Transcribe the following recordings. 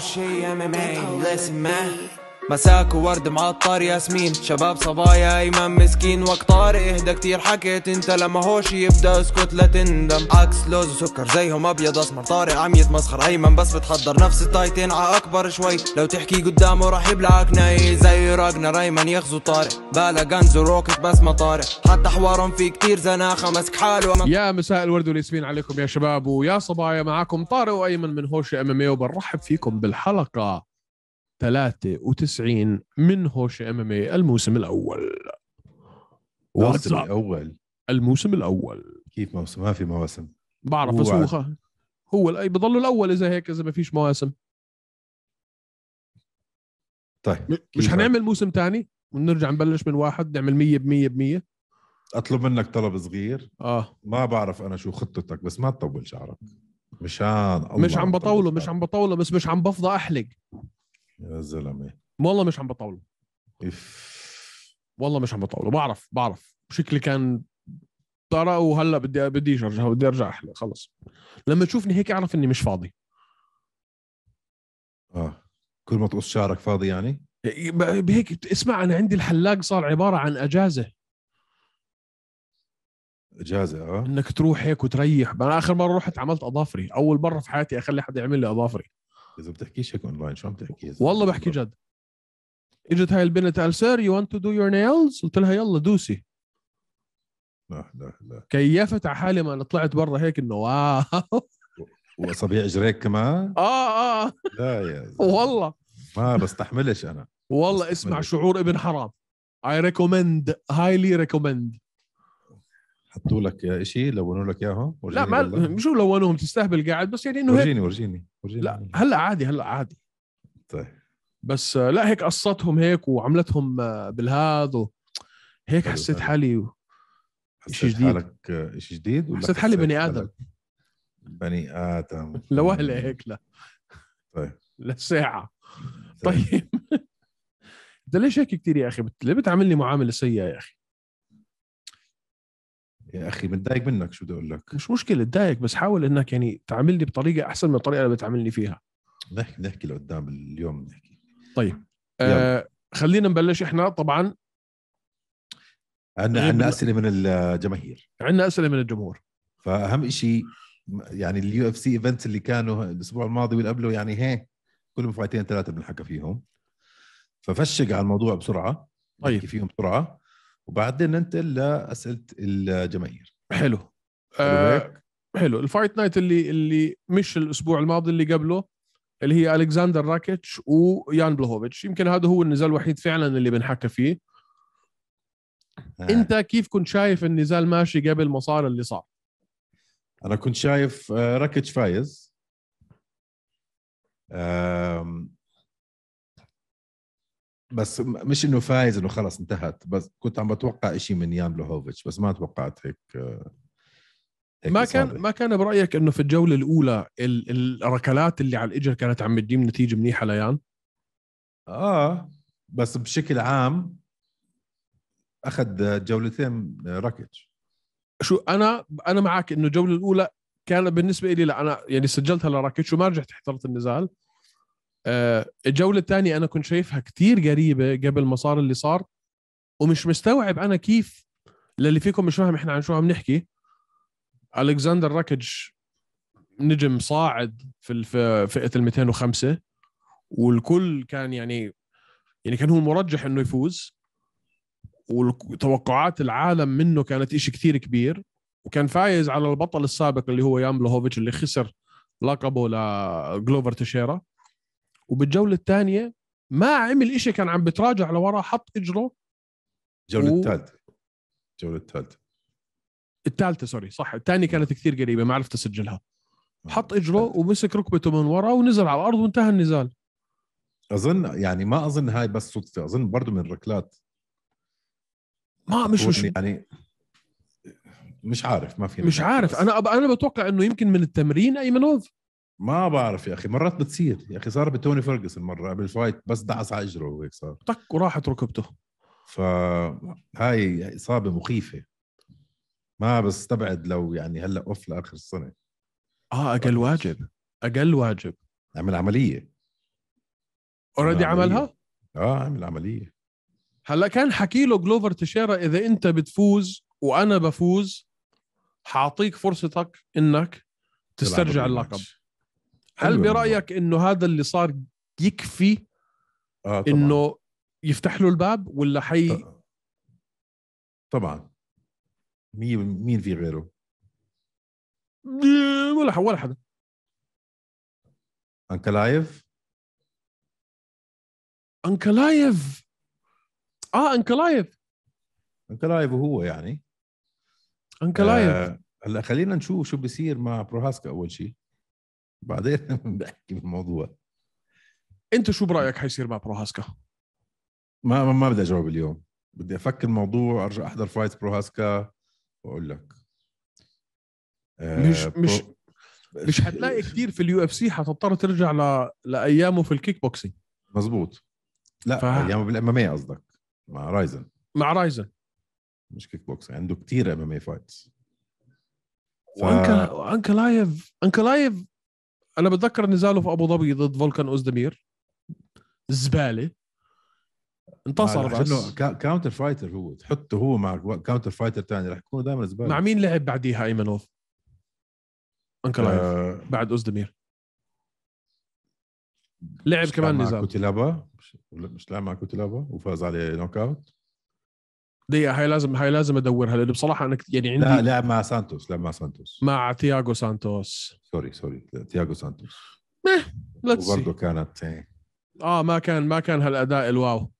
O'Shea MMA. Listen, man. مساك وورد معطر ياسمين شباب صبايا ايمن مسكين وقت طارق اهدى كتير حكيت انت لما هوش يبدا اسكت لا تندم عكس لوز وسكر زيهم ابيض اسمر طارق عم يتمسخر ايمن بس بتحضر نفس التايتين ع اكبر شوي لو تحكي قدامه راح يبلعك ناي زي راجنا ريمان يغزو طارق بالا جنز وروكت بس ما طارق حتى حوارهم في كتير زناخه مسك حاله يا مساء الورد والياسمين عليكم يا شباب ويا صبايا معاكم طارق وايمن من هوش ام ام إيه. وبنرحب فيكم بالحلقه 93 من هوش ام ام اي الموسم الاول الموسم الاول الموسم الاول كيف موسم ما في مواسم بعرف بس هو هو الاي بضل الاول اذا هيك اذا ما فيش مواسم طيب مش حنعمل موسم ثاني ونرجع نبلش من واحد نعمل 100 بمية بمية اطلب منك طلب صغير اه ما بعرف انا شو خطتك بس ما تطول شعرك مشان الله مش عم بطوله مش عم بطوله بس مش عم بفضى احلق يا زلمه والله مش عم اف والله مش عم بطول بعرف بعرف شكلي كان طرق وهلا بدي بديش ارجع بدي ارجع احلى خلص لما تشوفني هيك اعرف اني مش فاضي اه كل ما تقص شعرك فاضي يعني إيه، بهيك اسمع انا عندي الحلاق صار عباره عن اجازه اجازه اه انك تروح هيك وتريح انا اخر مره رحت عملت اظافري اول مره في حياتي اخلي حدا يعمل لي اظافري اذا بتحكيش هيك اونلاين شو عم تحكي والله بحكي جد اجت هاي البنت قال سير يو ونت تو دو يور نيلز قلت لها يلا دوسي لا لا لا كيفت على حالي ما انا طلعت برا هيك انه واو واصابع اجريك كمان اه اه لا يا والله ما بستحملش انا والله بستحملش. اسمع شعور ابن حرام اي ريكومند هايلي ريكومند حطوا لك شيء لونوا لك اياهم لا ما شو لونوهم تستهبل قاعد بس يعني انه ورجيني ورجيني ورجيني لا هلا عادي هلا عادي طيب بس آه، لا هيك قصتهم هيك وعملتهم آه، بالهذا هيك حسيت حالي شيء جديد حالك آه، شيء جديد ولا حسيت حالي بني ادم بني ادم لوهله هيك لا طيب لساعه طيب, طيب. انت ليش هيك كثير يا اخي ليه بتعاملني معامله سيئه يا اخي يا اخي متضايق منك شو بدي اقول لك مش مشكله تضايق بس حاول انك يعني تعاملني بطريقه احسن من الطريقه اللي بتعاملني فيها نحكي نحكي لقدام اليوم نحكي طيب آه خلينا نبلش احنا طبعا عندنا عندنا اسئله من الجماهير عندنا اسئله من الجمهور فاهم شيء يعني اليو اف سي ايفنتس اللي كانوا الاسبوع الماضي واللي قبله يعني هي كلهم فايتين ثلاثه بنحكى فيهم ففشق على الموضوع بسرعه طيب فيهم بسرعه وبعدين ننتقل لاسئله الجماهير حلو حلو, آه، حلو. الفايت نايت اللي اللي مش الاسبوع الماضي اللي قبله اللي هي الكسندر راكيتش ويان بلوهوفيتش يمكن هذا هو النزال الوحيد فعلا اللي بنحكى فيه آه. انت كيف كنت شايف النزال ماشي قبل ما صار اللي صار انا كنت شايف آه، راكيتش فايز بس مش انه فايز انه خلص انتهت بس كنت عم بتوقع شيء من يان بلوهوفيتش بس ما توقعت هيك, هيك ما كان ما كان برايك انه في الجوله الاولى الركلات اللي على الاجر كانت عم تجيب نتيجه منيحه ليان؟ اه بس بشكل عام اخذ جولتين راكيتش شو انا انا معك انه الجوله الاولى كان بالنسبه لي لا انا يعني سجلتها لراكيتش وما رجعت حضرت النزال آه، الجوله الثانيه انا كنت شايفها كتير قريبه قبل ما صار اللي صار ومش مستوعب انا كيف للي فيكم مش فاهم احنا عن شو عم نحكي الكسندر راكج نجم صاعد في فئه ال 205 والكل كان يعني يعني كان هو مرجح انه يفوز وتوقعات العالم منه كانت إشي كثير كبير وكان فايز على البطل السابق اللي هو يام بلوهوفيتش اللي خسر لقبه لجلوفر تشيرا وبالجوله الثانيه ما عمل إشي كان عم بتراجع لورا حط اجره الجوله و... الثالثه الجوله الثالثه الثالثه سوري صح الثانيه كانت كثير قريبه ما عرفت اسجلها حط اجره ومسك ركبته من ورا ونزل على الارض وانتهى النزال اظن يعني ما اظن هاي بس صدفه اظن برضه من الركلات ما مش مش يعني مش عارف ما في مش عارف انا انا بتوقع انه يمكن من التمرين ايمنوف ما بعرف يا اخي مرات بتصير يا اخي صار بتوني فيرجسون مره قبل فايت بس دعس على اجره وهيك صار طك وراحت ركبته فهاي اصابه مخيفه ما بستبعد لو يعني هلا اوف لاخر السنه اه اقل واجب اقل واجب عمل عمليه اوريدي عملها؟ اه عمل عمليه هلا كان حكي له جلوفر تشيرا اذا انت بتفوز وانا بفوز حاعطيك فرصتك انك تسترجع اللقب هل برايك انه هذا اللي صار يكفي آه انه يفتح له الباب ولا حي آه. طبعا مين مين في غيره ولا ولا حدا انكلايف انكلايف اه انكلايف انكلايف وهو يعني انكلايف آه هلا خلينا نشوف شو بصير مع بروهاسكا اول شيء بعدين بحكي بالموضوع انت شو برايك حيصير مع بروهاسكا؟ ما ما بدي اجاوب اليوم بدي افكر الموضوع ارجع احضر فايت بروهاسكا واقول لك آه مش برو... مش مش حتلاقي كثير في اليو اف سي حتضطر ترجع ل... لايامه في الكيك بوكسينج مزبوط لا ف... ايامه بالاماميه قصدك مع رايزن مع رايزن مش كيك بوكس عنده كثير ام ام اي فايتس ف... وانكا لايف انكا لايف انا بتذكر نزاله في ابو ظبي ضد فولكان اوزدمير زباله انتصر بس انه كاونتر فايتر هو تحطه هو مع كاونتر فايتر ثاني رح يكون دائما زباله مع مين لعب بعديها ايمنوف؟ انكل آه بعد اوزدمير لعب كمان نزال كوتيلابا مش لعب مع كوتيلابا وفاز عليه نوك اوت دي هاي لازم هاي لازم ادورها لانه بصراحه انا يعني عندي لا لا مع سانتوس لا مع سانتوس مع تياغو سانتوس سوري سوري تياغو سانتوس برضه كانت إيه. اه ما كان ما كان هالاداء الواو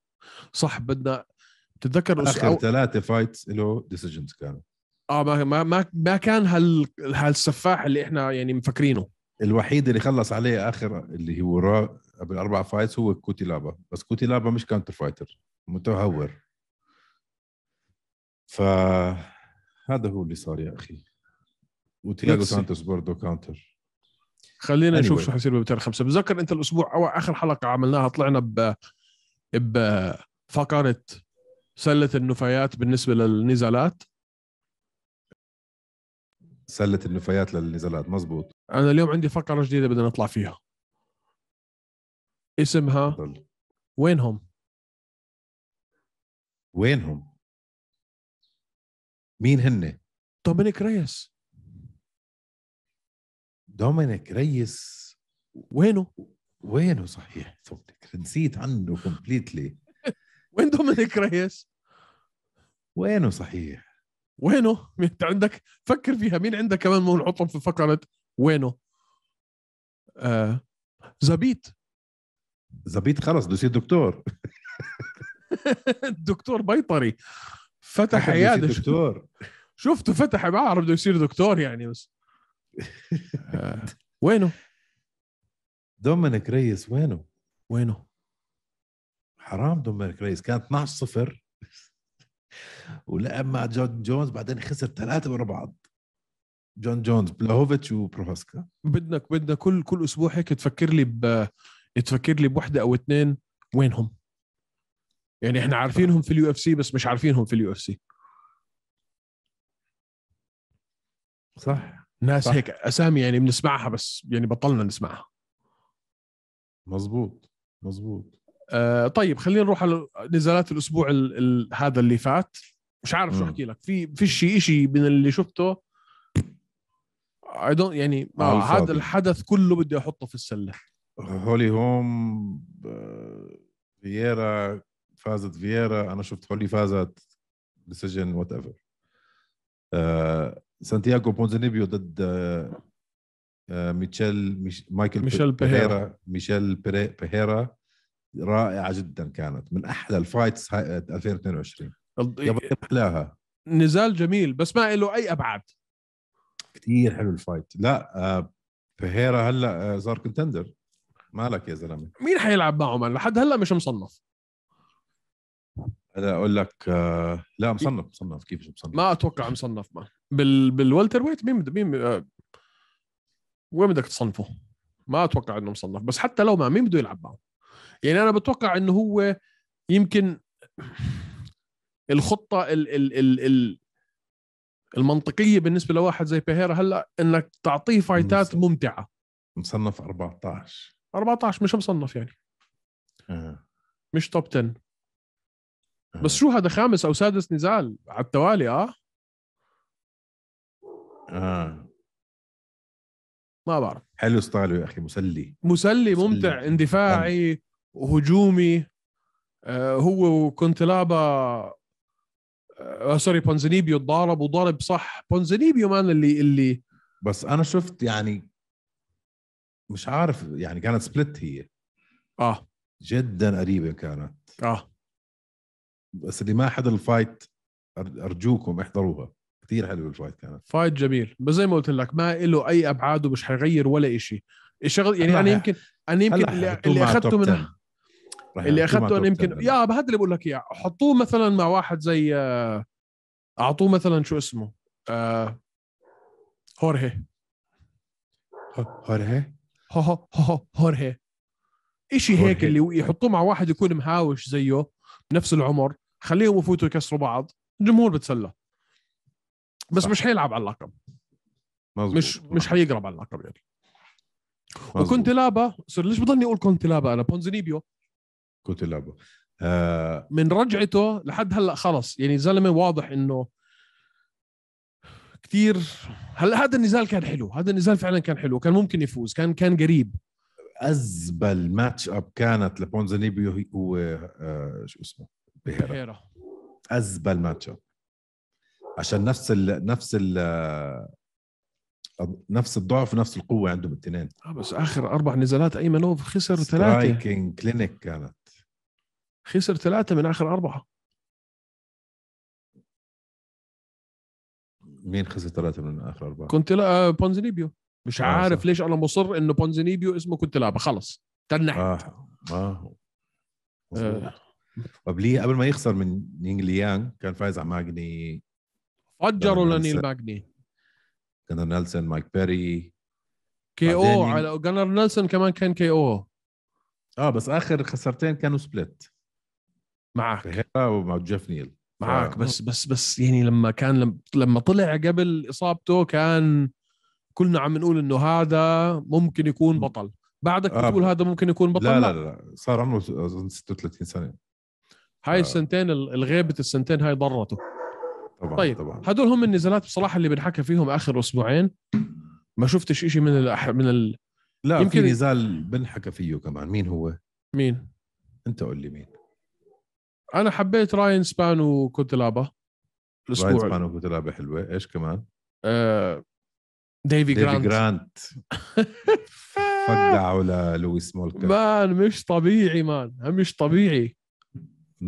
صح بدنا تتذكر اخر أو... ثلاثه فايتس له ديسيجنز كانوا اه ما ما ما, ما كان هال هالسفاح اللي احنا يعني مفكرينه الوحيد اللي خلص عليه اخر اللي هو را قبل اربع فايتس هو كوتي لابا بس كوتي لابا مش كانتر فايتر متهور فهذا هو اللي صار يا اخي وتياغو سانتوس برضه كاونتر خلينا anyway. نشوف شو حيصير بتاريخ خمسه بتذكر انت الاسبوع او اخر حلقه عملناها طلعنا ب بفقره سله النفايات بالنسبه للنزالات سله النفايات للنزالات مزبوط انا اليوم عندي فقره جديده بدنا نطلع فيها اسمها وينهم وينهم مين هن؟ دومينيك ريس دومينيك ريس وينه؟ وينه صحيح دومينيك نسيت عنه كومبليتلي وين دومينيك ريس؟ وينه صحيح؟ وينه؟ انت عندك فكر فيها مين عندك كمان نحطهم في فقره وينه؟ آه زبيت زبيت خلص بده يصير دكتور دكتور بيطري فتح عياده دكتور شفته فتح ما اعرف بده يصير دكتور يعني بس آه، وينه؟ دومينيك ريس وينه؟ وينه؟ حرام دومينيك ريس كان 12 صفر ولعب مع جون جونز بعدين خسر ثلاثة ورا بعض جون جونز بلاهوفيتش وبروفاسكا بدك بدنا كل كل اسبوع هيك تفكر لي ب تفكر لي بوحده او اثنين وينهم يعني احنا عارفينهم في اليو اف سي بس مش عارفينهم في اليو اف سي صح ناس صح. هيك اسامي يعني بنسمعها بس يعني بطلنا نسمعها مزبوط مزبوط آه طيب خلينا نروح على نزالات الاسبوع الـ الـ هذا اللي فات مش عارف شو احكي لك في في شيء شيء من اللي شفته اي دونت يعني آه، هذا الحدث كله بدي احطه في السله هولي هوم آه، فييرا فازت فييرا انا شفت حولي فازت ديسيجن وات ايفر آه سانتياغو بونزينيبيو ضد آه, آه، ميش مايكل ميشيل بيهيرا ميشيل بيهيرا رائعه جدا كانت من احلى آه، الفايتس 2022 احلاها نزال جميل بس ما له اي ابعاد كثير حلو الفايت لا آه بيهيرا هلا آه، صار كونتندر مالك يا زلمه مين حيلعب معه لحد هلا مش مصنف انا اقول لك آه، لا مصنف مصنف كيف مصنف ما اتوقع مصنف ما بال بالولتر ويت مين مين آه، وين بدك تصنفه؟ ما اتوقع انه مصنف بس حتى لو ما مين بده يلعب معه؟ يعني انا بتوقع انه هو يمكن الخطه ال ال ال ال المنطقيه بالنسبه لواحد زي بيهيرا هلا انك تعطيه فايتات ممتعه مصنف 14 14 مش مصنف يعني آه. مش توب 10 بس شو هذا خامس او سادس نزال على التوالي اه اه ما بعرف حلو ستايله يا اخي مسلي مسلي, مسلي. ممتع اندفاعي وهجومي آه هو وكونتلابا آه سوري بونزينيبيو تضارب وضارب صح بونزينيبيو مان اللي اللي بس انا شفت يعني مش عارف يعني كانت سبلت هي اه جدا قريبه كانت اه بس اللي ما حضر الفايت ارجوكم احضروها كثير حلوه الفايت كانت فايت جميل بس زي ما قلت لك ما له اي ابعاد ومش حيغير ولا شيء الشغل يعني انا يمكن انا يمكن اللي, اللي اخذته من اللي اخذته انا يمكن يا بهذا اللي بقول لك اياه حطوه مثلا مع واحد زي آه، اعطوه مثلا شو اسمه آه، هورهي هورهي هو هو هو هورهي اشي هيك اللي يحطوه مع واحد يكون مهاوش زيه بنفس العمر خليهم يفوتوا يكسروا بعض الجمهور بتسلى بس صح. مش حيلعب على اللقب مزبوط. مش مش حيقرب على اللقب يعني مزبوط. وكنت لابا سوري ليش بضلني اقول كنت لابا انا بونزينيبيو كنت لابا آه... من رجعته لحد هلا خلص يعني زلمه واضح انه كثير هلا هذا النزال كان حلو هذا النزال فعلا كان حلو كان ممكن يفوز كان كان قريب ازبل ماتش اب كانت لبونزينيبيو هو آه شو اسمه بهيرا ازبل ماتش عشان نفس الـ نفس الـ نفس الضعف ونفس القوه عندهم الاثنين اه بس اخر اربع نزالات ايمنوف خسر ثلاثه سترايكنج كلينيك كانت خسر ثلاثه من اخر اربعه مين خسر ثلاثه من اخر اربعه؟ كنت لا آه، بونزينيبيو مش آه عارف صح. ليش انا مصر انه بونزينيبيو اسمه كنت لعبه خلص تنحت اه اه, آه. ليه قبل ما يخسر من نينج ليانغ كان فايز على ماجني فجروا لنيل ماجني جنر نيلسون مايك بيري كي او على جنر نيلسون كمان كان كي او اه بس اخر خسرتين كانوا سبليت معك فيهيرا ومع جيف نيل معك ف... بس بس بس يعني لما كان لما طلع قبل اصابته كان كلنا عم نقول انه هذا ممكن يكون بطل بعدك آه، بتقول آه. هذا ممكن يكون بطل لا لا لا, لا. صار عمره 36 سنه هاي آه. السنتين الغيبه السنتين هاي ضرته طبعا طيب طبعا هدول هم النزالات بصراحه اللي بنحكى فيهم اخر اسبوعين ما شفتش شيء من الأح... من ال... لا يمكن في نزال بنحكى فيه كمان مين هو؟ مين؟ انت قول لي مين انا حبيت راين سبان وكوتلابا الاسبوع راين سبان وكوتلابا حلوه ايش كمان؟ آه... ديفي, ديفي جرانت جرانت فقعوا لويس مولكر مان مش طبيعي مان مش طبيعي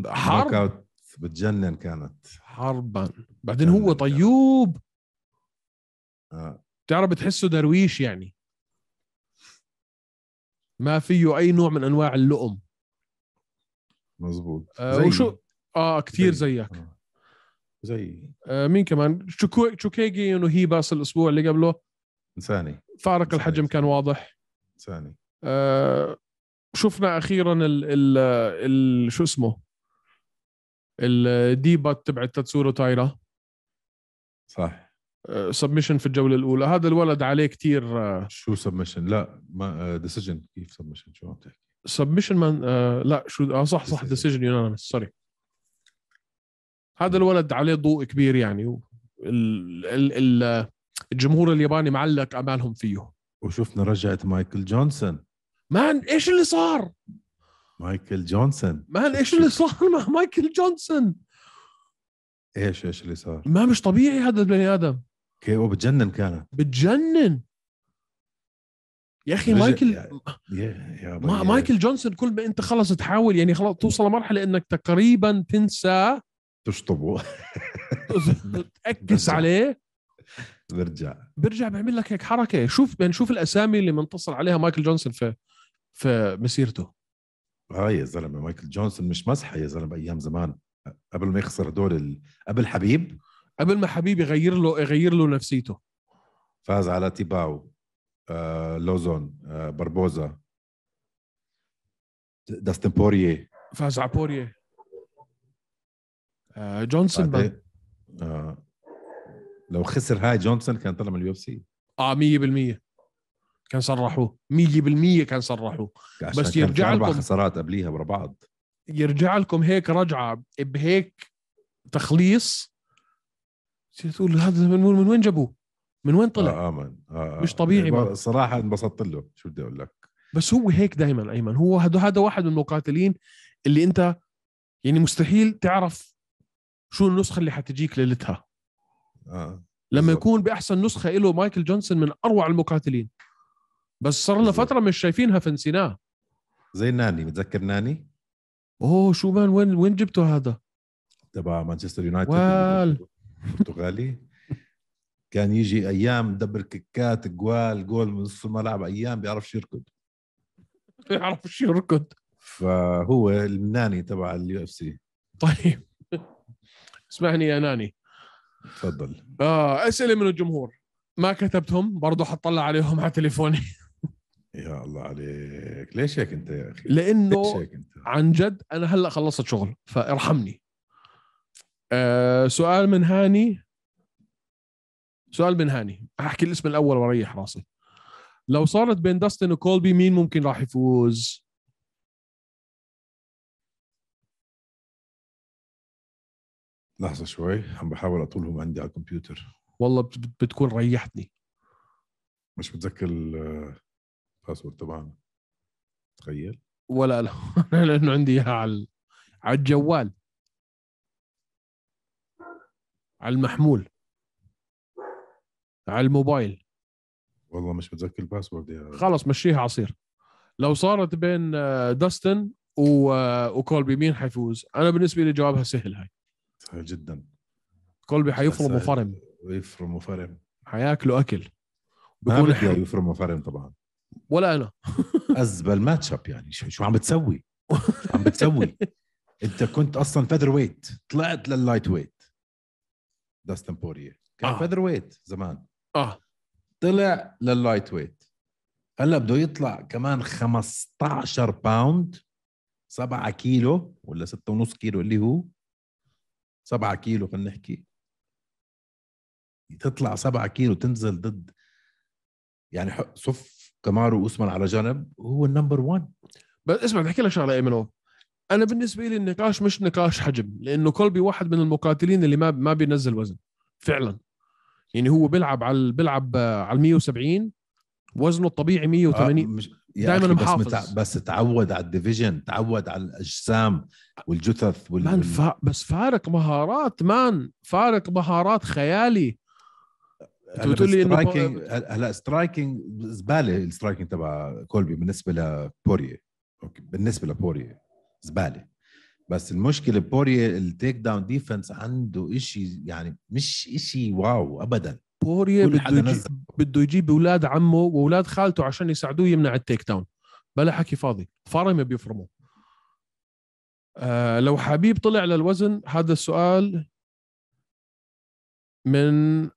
حرب بتجنن كانت حربا بعدين هو طيوب آه. بتعرف بتحسه درويش يعني ما فيه اي نوع من انواع اللؤم مزبوط آه زي. وشو اه كثير زي. زيك آه. زي آه مين كمان شوكو شوكيجي انه هي باس الاسبوع اللي قبله انساني فارق إنساني. الحجم كان واضح انساني آه شفنا اخيرا ال, ال... شو اسمه بات تبعت تاتسورو تايرا صح سبمشن آه، في الجوله الاولى هذا الولد عليه كثير آه، شو سبمشن لا ما ديسيجن آه، كيف سبمشن شو عم تحكي سبمشن من لا شو اه صح صح ديسيجن يونانيمس سوري هذا الولد عليه ضوء كبير يعني ال ال الجمهور الياباني معلق امالهم فيه وشفنا رجعت مايكل جونسون مان ايش اللي صار مايكل جونسون مان ايش اللي صار مع مايكل جونسون ايش ايش اللي صار ما مش طبيعي هذا البني ادم كي وبتجنن كانت بتجنن يا اخي مايكل يا, يا ما مايكل جونسون كل ما انت خلص تحاول يعني خلاص توصل لمرحله انك تقريبا تنسى تشطبه تاكس عليه برجع برجع بعمل لك هيك حركه شوف بنشوف الاسامي اللي منتصر عليها مايكل جونسون في في مسيرته اه يا زلمه مايكل جونسون مش مزحه يا زلمه ايام زمان قبل ما يخسر دول ال... قبل حبيب قبل ما حبيب يغير له يغير له نفسيته فاز على تيباو آه لوزون آه بربوزا داستن بوريه فاز على بوريه آه جونسون آه لو خسر هاي جونسون كان طلع من اليو اف سي اه 100% كان صرحوه 100% كان صرحوه بس يرجع لكم خسارات قبليها ورا بعض يرجع لكم هيك رجعه بهيك تخليص تقول هذا من وين من وين جابوه؟ من وين طلع؟ آه, آه, آه, آه مش طبيعي يعني انبسطت له شو بدي اقول لك بس هو هيك دائما ايمن هو هذا واحد من المقاتلين اللي انت يعني مستحيل تعرف شو النسخه اللي حتجيك ليلتها آه. لما يكون باحسن نسخه له مايكل جونسون من اروع المقاتلين بس صار لنا فتره مش شايفينها فنسيناه زي ناني متذكر ناني اوه شو مان وين وين جبته هذا تبع مانشستر يونايتد برتغالي كان يجي ايام دبر كيكات جوال جول من نص الملعب ايام بيعرفش يركض بيعرفش يركض فهو الناني تبع اليو اف سي طيب اسمعني يا ناني تفضل اه اسئله من الجمهور ما كتبتهم برضه حطلع عليهم على تليفوني يا الله عليك ليش هيك انت يا اخي لانه انت؟ عن جد انا هلا خلصت شغل فارحمني أه سؤال من هاني سؤال من هاني احكي الاسم الاول واريح راسي لو صارت بين داستن وكولبي مين ممكن راح يفوز لحظة شوي عم بحاول اطولهم عندي على الكمبيوتر والله بتكون ريحتني مش متذكر الباسورد تبعنا تخيل ولا لا لانه عندي اياها على على الجوال على المحمول على الموبايل والله مش متذكر الباسورد يا خلص مشيها عصير لو صارت بين آه، داستن و... آه، وكولبي مين حيفوز؟ انا بالنسبه لي جوابها سهل هاي سهل جدا كولبي حيفرم وفرم يفرم وفرم حياكلوا اكل بكون يفرم وفرم طبعا ولا انا ازبل ماتش اب يعني شو, شو عم بتسوي؟ شو عم بتسوي؟ انت كنت اصلا فيذر ويت طلعت لللايت ويت داستن بوريه كان آه. فيذر ويت زمان اه طلع لللايت ويت هلا بده يطلع كمان 15 باوند 7 كيلو ولا 6.5 كيلو اللي هو 7 كيلو خلينا نحكي تطلع 7 كيلو تنزل ضد يعني صف كمارو اوسمان على جنب هو النمبر 1 بس اسمع بحكي لك شغله ايمنوف انا بالنسبه لي النقاش مش نقاش حجم لانه كولبي واحد من المقاتلين اللي ما ما بينزل وزن فعلا يعني هو بيلعب على بيلعب على 170 وزنه الطبيعي 180 آه مش... دائما محافظ بس, بس تعود على الديفيجن تعود على الاجسام والجثث وال... مان بس فارق مهارات مان فارق مهارات خيالي بتقول لي انه هلا سترايكنج زباله السترايكنج تبع كولبي بالنسبه لبوريا اوكي بالنسبه لبوريا زباله بس المشكله بوريا التيك داون ديفنس عنده شيء يعني مش شيء واو ابدا بوريا بده يجيب اولاد عمه واولاد خالته عشان يساعدوه يمنع التيك داون بلا حكي فاضي فارم بيفرموا آه لو حبيب طلع للوزن هذا السؤال من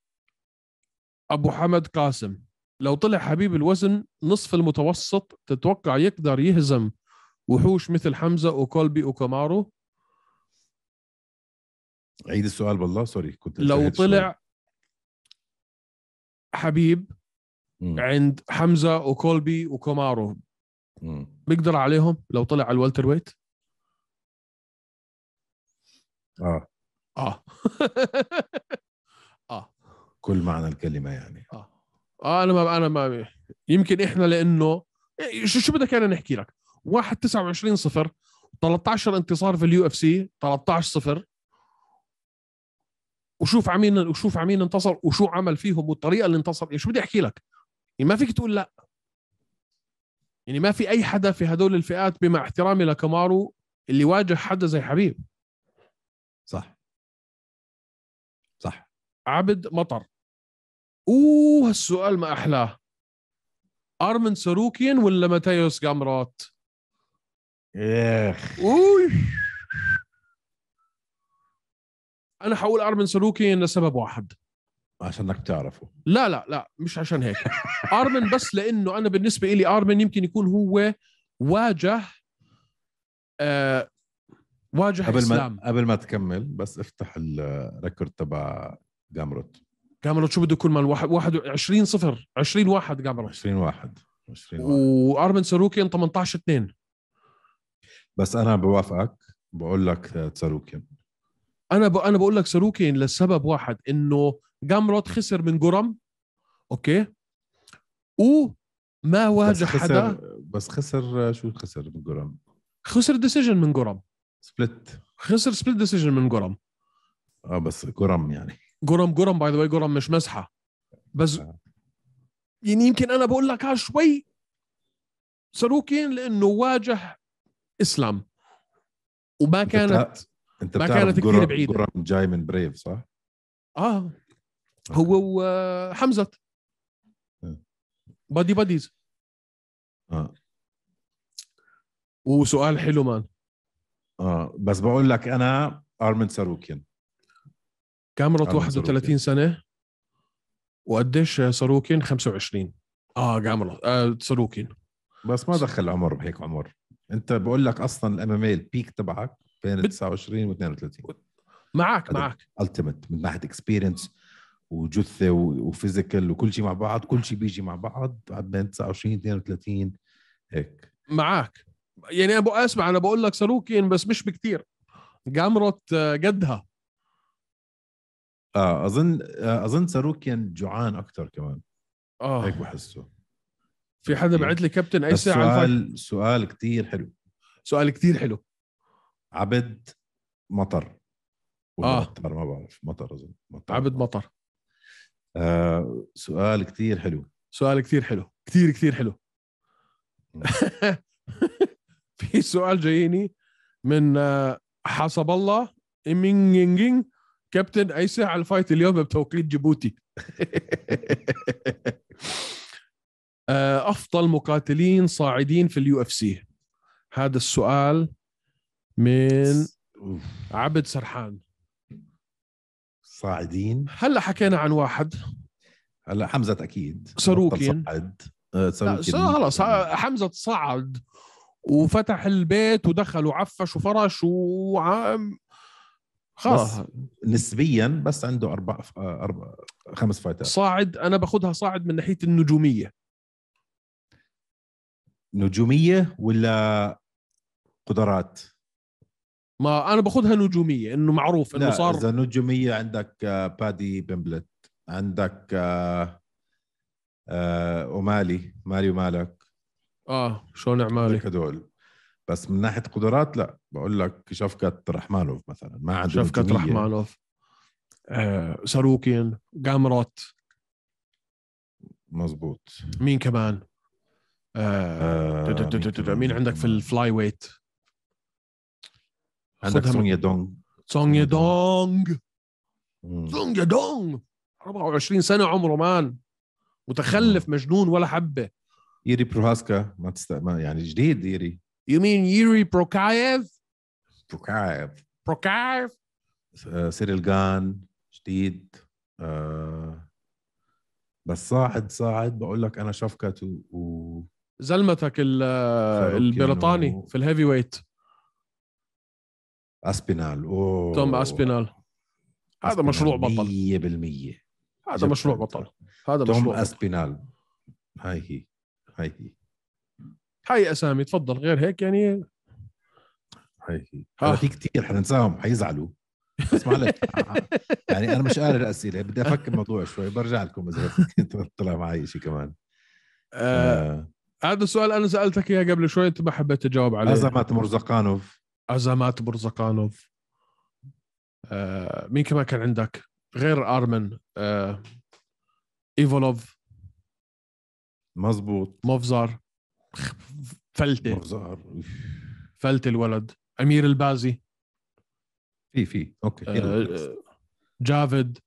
ابو حمد قاسم لو طلع حبيب الوزن نصف المتوسط تتوقع يقدر يهزم وحوش مثل حمزه وكولبي وكومارو عيد السؤال بالله سوري كنت لو طلع السؤال. حبيب م. عند حمزه وكولبي وكومارو بيقدر عليهم لو طلع على الوالتر ويت اه اه بكل معنى الكلمه يعني آه. اه انا ما انا ما يمكن احنا لانه إيه، شو شو بدك انا نحكي لك؟ 1 29 صفر 13 انتصار في اليو اف سي 13 صفر وشوف عمين وشوف عمين انتصر وشو عمل فيهم والطريقه اللي انتصر يعني شو بدي احكي لك؟ يعني ما فيك تقول لا يعني ما في اي حدا في هدول الفئات بمع احترامي لكمارو اللي واجه حدا زي حبيب صح صح عبد مطر اوه هالسؤال ما احلاه ارمن ساروكيان ولا ماتيوس جامرات؟ اخ انا حقول ارمن ساروكين لسبب واحد عشانك بتعرفه لا لا لا مش عشان هيك ارمن بس لانه انا بالنسبه لي ارمن يمكن يكون هو واجه آه واجه قبل ما قبل ما تكمل بس افتح الريكورد تبع جامروت قاملوا شو بده يكون مال واحد 21 0 20 واحد قاملوا 20 واحد 20 واحد وارمن ساروكيان 18 2 بس انا بوافقك بقول لك ساروكيان انا ب... انا بقول لك ساروكيان لسبب واحد انه جامروت خسر من جرم اوكي وما واجه بس خسر... حدا بس خسر شو خسر من جرم خسر ديسيجن من جرم سبلت خسر سبلت ديسيجن من جرم اه بس جرم يعني جرم جرم باي ذا واي جرم مش مسحه بس آه. يعني يمكن انا بقول لك شوي سلوكين لانه واجه اسلام وما كانت انت, ما كانت كثير بعيده جرم جاي من بريف صح؟ اه, آه. هو وحمزه آه. بادي باديز اه وسؤال حلو مان اه بس بقول لك انا ارمن ساروكين كاميرات 31 سنه وقديش ساروكين 25 اه جامرة آه ساروكين بس ما دخل عمر بهيك عمر انت بقول لك اصلا الام ام اي البيك تبعك بين بت... 29 و 32 معك معك التيمت من ناحيه اكسبيرينس وجثه وفيزيكال وكل شيء مع بعض كل شيء بيجي مع بعض بين 29 32 هيك معك يعني ابو اسمع انا بقول لك ساروكين بس مش بكثير جامروت آه، قدها اه اظن آه، اظن ساروكيان جوعان اكثر كمان اه هيك بحسه في حدا بعت لي كابتن اي ساعه سؤال سؤال كثير حلو سؤال كثير حلو عبد مطر اه مطر ما بعرف مطر اظن مطر عبد مطر آه سؤال كثير حلو سؤال كثير حلو كثير كثير حلو في سؤال جاييني من آه، حسب الله امينجينج كابتن اي ساعه الفايت اليوم بتوقيت جيبوتي آه، افضل مقاتلين صاعدين في اليو اف سي هذا السؤال من عبد سرحان صاعدين هلا حكينا عن واحد هلا حمزه اكيد ساروكين صعد آه، خلص آه، حمزه صعد وفتح البيت ودخل وعفش وفرش وعم خلاص نسبيا بس عنده اربع آه، اربع خمس فايتات صاعد انا باخذها صاعد من ناحيه النجوميه نجوميه ولا قدرات ما انا باخذها نجوميه انه معروف انه صار اذا نجوميه عندك آه، بادي بمبلت عندك آه، اومالي مالي ومالك اه شلون اعمالك هذول بس من ناحيه قدرات لا بقول لك شفكت رحمانوف مثلا ما عنده شفكت رحمانوف آه ساروكين جامروت مزبوط مين كمان آه آه دو دو دو مين عندك في الفلاي ويت عندك سونيا دونغ سونيا دونغ سونيا دونغ 24 سنه عمره مان متخلف مجنون ولا حبه ايري بروهاسكا ما تست... ما يعني جديد ايري You mean Yuri Prokayev? Prokayev. Prokayev? سيريل جان uh, جديد uh, بس صاعد صاعد بقول لك انا شفكت و زلمتك البريطاني و... يعني. في الهيفي ويت اسبينال اوه توم اسبينال هذا مشروع بطل 100% هذا مشروع بطل هذا توم مشروع توم اسبينال هاي هي هاي هي هاي اسامي تفضل غير هيك يعني آه. في كثير حننساهم حيزعلوا بس معلش آه، آه. يعني انا مش قاري الاسئله بدي افكر الموضوع شوي برجع لكم اذا طلع معي شيء كمان آه هذا السؤال انا سالتك اياه قبل شوي انت ما حبيت تجاوب عليه ازمات مرزقانوف ازمات مرزقانوف آه مين كمان كان عندك غير ارمن آه ايفولوف مزبوط مفزر فلته فلت الولد امير البازي في في اوكي آه، جافد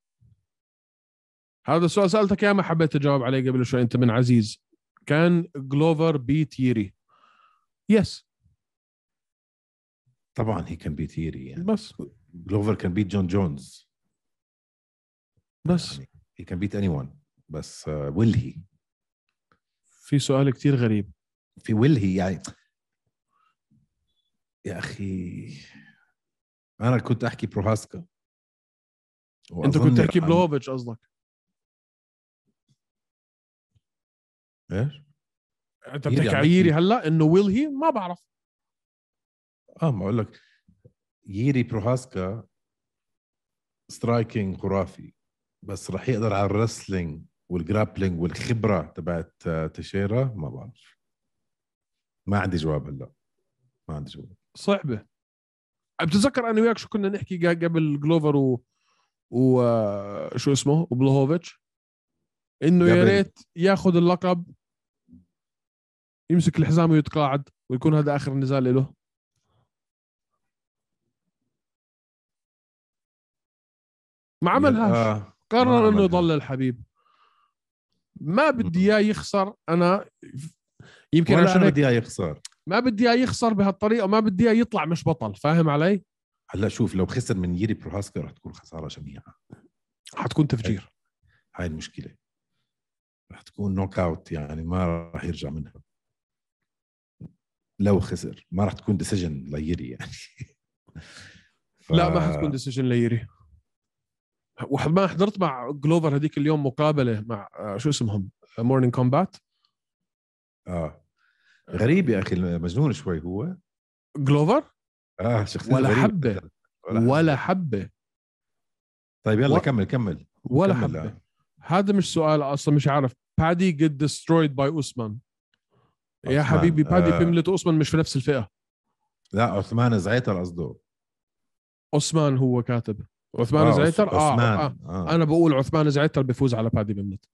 هذا السؤال سالتك يا ما حبيت تجاوب عليه قبل شوي انت من عزيز كان جلوفر بيت ييري يس طبعا هي كان بيت ييري يعني بس جلوفر كان بيت جون جونز بس يعني هي كان بيت اني ون بس ويل آه، هي في سؤال كتير غريب في وجهي يعني يا اخي انا كنت احكي بروهاسكا انت كنت تحكي بلوفيتش قصدك ايش؟ انت بتحكي على يعني، ييري هلا انه ويل هي ما بعرف اه ما اقول لك ييري بروهاسكا سترايكينج خرافي بس رح يقدر على الرسلينج والجرابلينج والخبره تبعت آه، تشيرا ما بعرف ما عندي جواب هلا ما عندي جواب صعبه بتتذكر انا وياك شو كنا نحكي قبل جلوفر و وشو آه، اسمه وبلوهوفيتش انه يا ريت ياخذ اللقب يمسك الحزام ويتقاعد ويكون هذا اخر نزال له ما عملهاش آه. قرر انه يضل الحبيب ما بدي اياه يخسر انا يمكن ولا عشان انا بدي اياه يخسر ما بدي اياه يخسر بهالطريقه وما بدي اياه يطلع مش بطل فاهم علي؟ هلا شوف لو خسر من ييري بروهاسكا رح تكون خساره شنيعه حتكون تفجير هاي المشكله رح تكون نوك اوت يعني ما رح يرجع منها لو خسر ما رح تكون ديسيجن ليري يعني ف... لا ما حتكون ديسيجن ليري وما حضرت مع جلوفر هذيك اليوم مقابله مع آه، شو اسمهم مورنينج آه، كومبات آه. اه غريب يا اخي مجنون شوي هو جلوفر؟ اه شخصيته ولا غريبة. حبه ولا حبه طيب يلا و... كمل كمل ولا كمل حبه آه. هذا مش سؤال اصلا مش عارف بادي جيت ديسترويد باي اوسمان يا حبيبي بادي آه. بيملت اوسمان مش في نفس الفئه لا عثمان زعيتر قصده اوسمان هو كاتب عثمان آه زعيتر آه, آه, آه, آه. انا بقول عثمان زعيتر بيفوز على بادي بيملت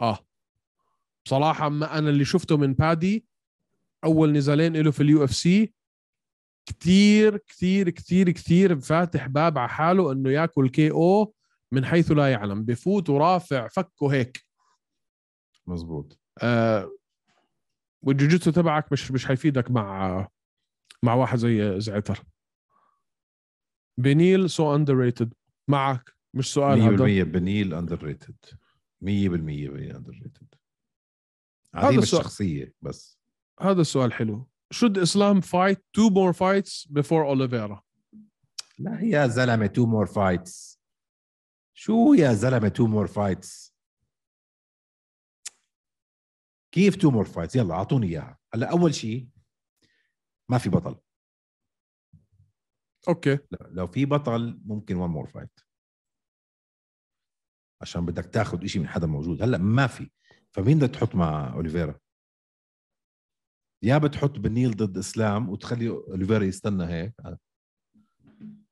اه بصراحه ما انا اللي شفته من بادي اول نزالين له في اليو اف سي كثير كثير كثير كثير فاتح باب على حاله انه ياكل كي او من حيث لا يعلم بفوت ورافع فكه هيك مزبوط آه والجوجيتسو تبعك مش مش حيفيدك مع مع واحد زي زعتر بنيل سو اندر ريتد معك مش سؤال 100% بنيل اندر ريتد 100% بنيل اندر ريتد عديم الشخصيه بس هذا السؤال حلو should Islam fight two more fights before Oliveira لا يا زلمه two more fights شو يا زلمه two more fights كيف two more fights يلا اعطوني اياها هلا اول شيء ما في بطل اوكي لو في بطل ممكن one more fight عشان بدك تاخذ شيء من حدا موجود هلا ما في فمين بدك تحط مع اوليفيرا؟ يا بتحط بنيل ضد اسلام وتخلي اوليفيرا يستنى هيك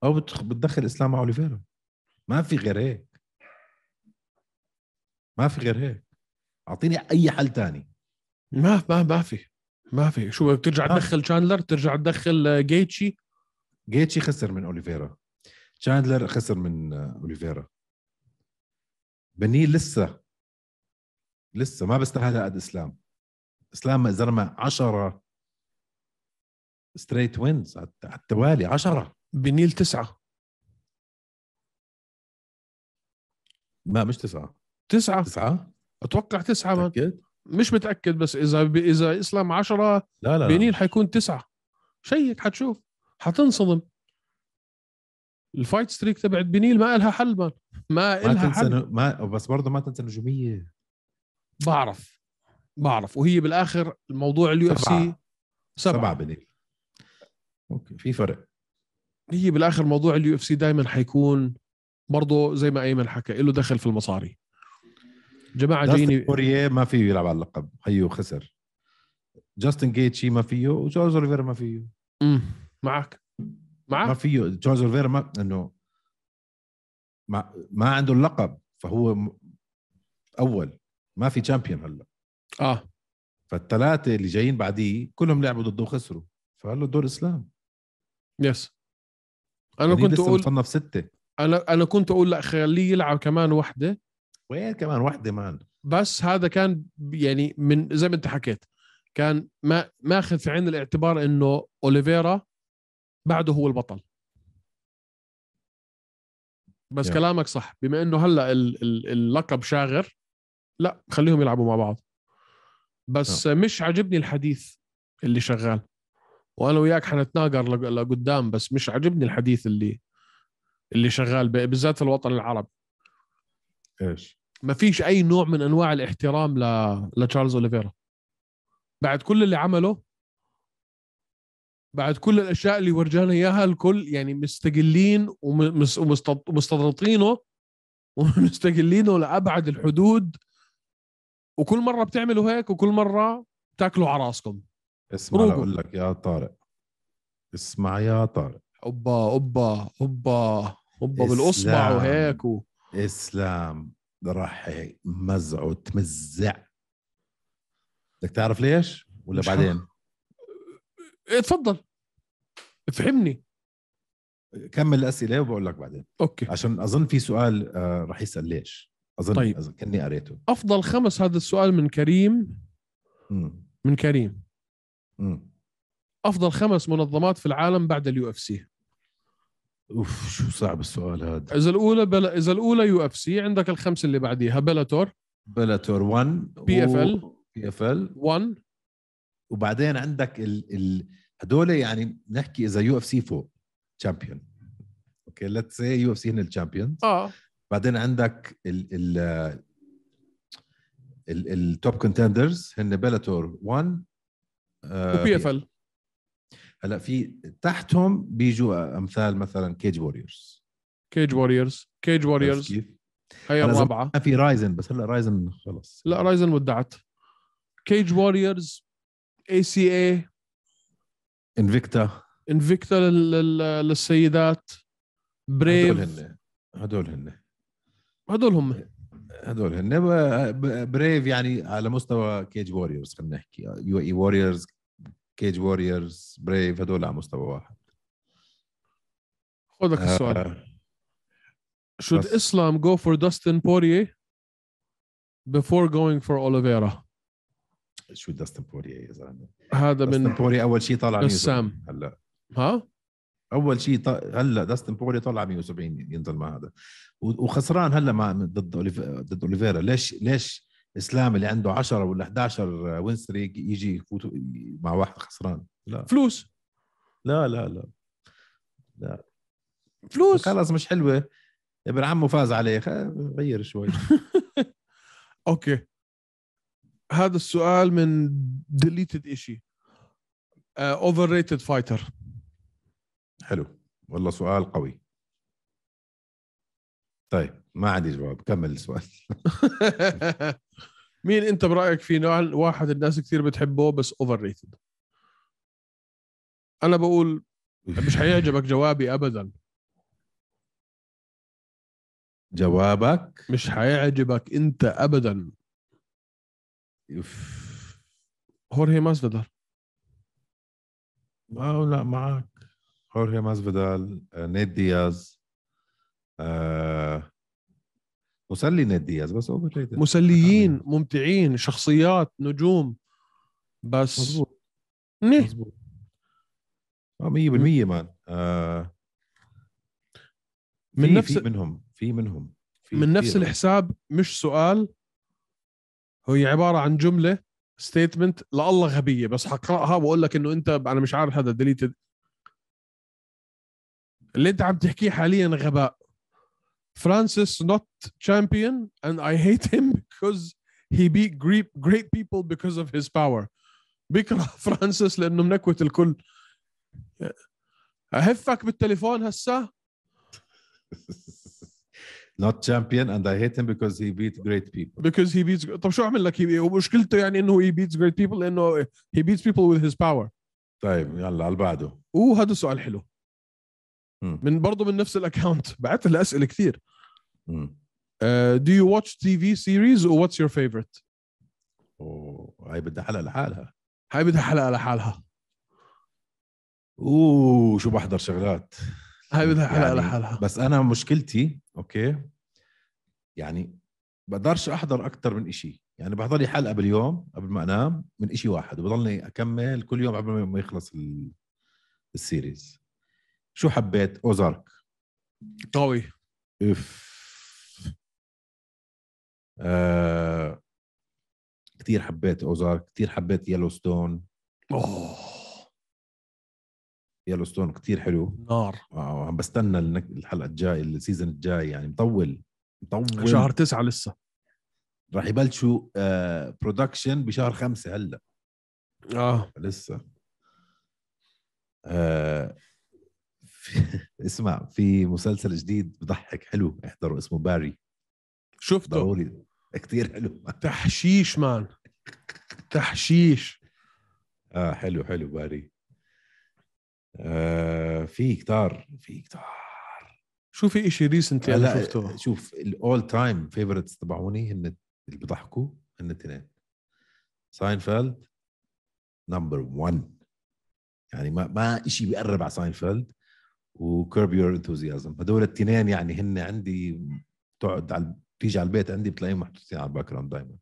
او بتدخل اسلام مع اوليفيرا ما في غير هيك ما في غير هيك اعطيني اي حل تاني ما ما ما في ما في شو بترجع آه. تدخل تشاندلر ترجع تدخل جيتشي آه، جيتشي خسر من اوليفيرا تشاندلر خسر من آه، اوليفيرا بنيل لسه لسه ما بستاهل قد اسلام اسلام زلمه 10 ستريت وينز على التوالي 10 بنيل تسعه ما مش تسعه تسعه تسعه اتوقع تسعه متأكد؟ مش متاكد بس اذا ب... اذا اسلام 10 لا لا, بنيل حيكون تسعه شيك حتشوف حتنصدم الفايت ستريك تبعت بنيل ما لها حل ما ما, ما لها تنسى حل. ما بس برضه ما تنسى نجوميه بعرف بعرف وهي بالاخر الموضوع اليو اف سي سبعه سبعه اوكي في فرق هي بالاخر موضوع اليو اف سي دائما حيكون برضه زي ما ايمن حكى له دخل في المصاري جماعه جايين كوريه ما فيه يلعب على اللقب هيو خسر جاستن جيتشي ما فيه وجورج اوليفيرا ما فيه امم معك معك ما فيه جورج اوليفيرا ما انه ما ما عنده اللقب فهو اول ما في تشامبيون هلا اه فالثلاثه اللي جايين بعديه كلهم لعبوا ضده وخسروا فقال له دور اسلام يس انا كنت اقول مصنف سته انا انا كنت اقول لا خليه يلعب كمان وحده وين كمان وحده مان بس هذا كان يعني من زي ما انت حكيت كان ما ماخذ في عين الاعتبار انه اوليفيرا بعده هو البطل بس يعني. كلامك صح بما انه هلا اللقب شاغر لا خليهم يلعبوا مع بعض بس أه. مش عاجبني الحديث اللي شغال وانا وياك حنتناقر لقدام بس مش عاجبني الحديث اللي اللي شغال بالذات في الوطن العربي ايش ما فيش اي نوع من انواع الاحترام ل... لتشارلز اوليفيرا بعد كل اللي عمله بعد كل الاشياء اللي ورجانا اياها الكل يعني مستقلين ومستضرطينه ومستقلينه لابعد الحدود وكل مره بتعملوا هيك وكل مره بتاكلوا على راسكم اسمع اقول لك يا طارق اسمع يا طارق اوبا اوبا اوبا اوبا بالاصبع وهيك و... اسلام راح مزع وتمزع بدك تعرف ليش ولا بعدين اتفضل افهمني كمل الاسئله وبقول لك بعدين اوكي عشان اظن في سؤال آه، راح يسال ليش اظن طيب. اظن كاني قريته افضل خمس هذا السؤال من كريم م. من كريم م. افضل خمس منظمات في العالم بعد اليو اف سي اوف شو صعب السؤال هذا اذا الاولى بل... اذا الاولى يو اف سي عندك الخمسه اللي بعديها بلاتور بلاتور 1 بي اف ال بي اف ال 1 وبعدين عندك ال ال هدول يعني نحكي اذا يو اف سي فوق تشامبيون اوكي ليتس سي يو اف سي هن الشامبيونز اه بعدين عندك ال ال ال التوب كونتندرز هن بيلاتور 1 وبي اف ال هلا في تحتهم بيجوا امثال مثلا كيج ووريرز كيج ووريرز كيج ووريرز هي الرابعه في رايزن بس هلا رايزن خلص لا رايزن ودعت كيج ووريرز اي سي اي انفيكتا انفيكتا للسيدات بريف هدول هن هدول هن هدول هم هدول هن بريف يعني على مستوى كيج ووريرز خلينا نحكي يو اي ووريرز كيج ووريرز بريف هدول على مستوى واحد خذ لك السؤال آه. Should بس. Islam go for Dustin Poirier before going for Oliveira؟ شو داستن بوريه يا زلمه هذا من داستن بوريه اول شيء طالع من هلا ها اول شيء ط... هلا داستن بوري طلع 170 ينزل مع هذا وخسران هلا مع ضد أوليف... ضد اوليفيرا ليش ليش اسلام اللي عنده 10 ولا 11 وين ستريك يجي يفوت مع واحد خسران لا فلوس لا لا لا لا فلوس خلص مش حلوه ابن عمه فاز عليه غير شوي اوكي هذا السؤال من ديليتد اشي اوفر ريتد فايتر حلو والله سؤال قوي طيب ما عندي جواب كمل السؤال مين انت برايك في نوع واحد الناس كثير بتحبه بس اوفر ريتد انا بقول مش حيعجبك جوابي ابدا جوابك مش حيعجبك انت ابدا يف. هورهي ما لا معك خورخي ماسفيدال آه، نيت دياز آه، مسلي نيت دياز بس اوفر ريتد مسليين ممتعين شخصيات نجوم بس مزبوط مية 100% مان من آه، نفس في منهم في منهم في من نفس الحساب مش سؤال هو عباره عن جمله ستيتمنت لله غبيه بس حقراها واقول لك انه انت انا مش عارف هذا ديليتد اللي انت عم تحكيه حاليا غباء فرانسيس نوت تشامبيون اند اي هيت هيم بيكوز هي بي جريت جريت بيبل بيكوز اوف هيز باور بكره فرانسيس لانه منكوت الكل اهفك بالتليفون هسا not champion and I hate him because he beat great people because he beats طب شو عمل لك هي مشكلته يعني انه he beats great people لانه he beats people with his power طيب يلا على بعده اوه هذا سؤال حلو من برضه من نفس الاكونت بعت لي اسئله كثير دو يو واتش تي في سيريز واتس يور فيفورت اوه هاي بدها حلقه لحالها هاي بدها حلقه لحالها اوه شو بحضر شغلات هاي بدها حلقه يعني لحالها بس انا مشكلتي اوكي يعني بقدرش احضر اكثر من إشي يعني بحضر لي حلقه باليوم قبل ما انام من إشي واحد وبضلني اكمل كل يوم قبل ما يخلص السيريز شو حبيت اوزارك قوي اف آه... كثير حبيت اوزارك كثير حبيت يلوستون اوه يلوستون كثير حلو نار آه عم بستنى الحلقه الجاي السيزون الجاي يعني مطول مطول شهر تسعة لسه راح يبلشوا آه برودكشن بشهر خمسة هلا اه لسه آه في اسمع في مسلسل جديد بضحك حلو احضروا اسمه باري شفته ضروري كثير حلو تحشيش مان تحشيش اه حلو حلو باري آه في كتار في كتار شو في اشي ريسنت آه، انا شفته شوف الاول تايم فيفورتس تبعوني هن اللي بضحكوا هن اثنين ساينفيلد نمبر 1 يعني ما ما شيء بيقرب على ساينفيلد وكيرب يور انثوزيازم هدول التنين يعني هن عندي بتقعد على بتيجي على البيت عندي بتلاقيهم محطوطين على الباك جراوند دائما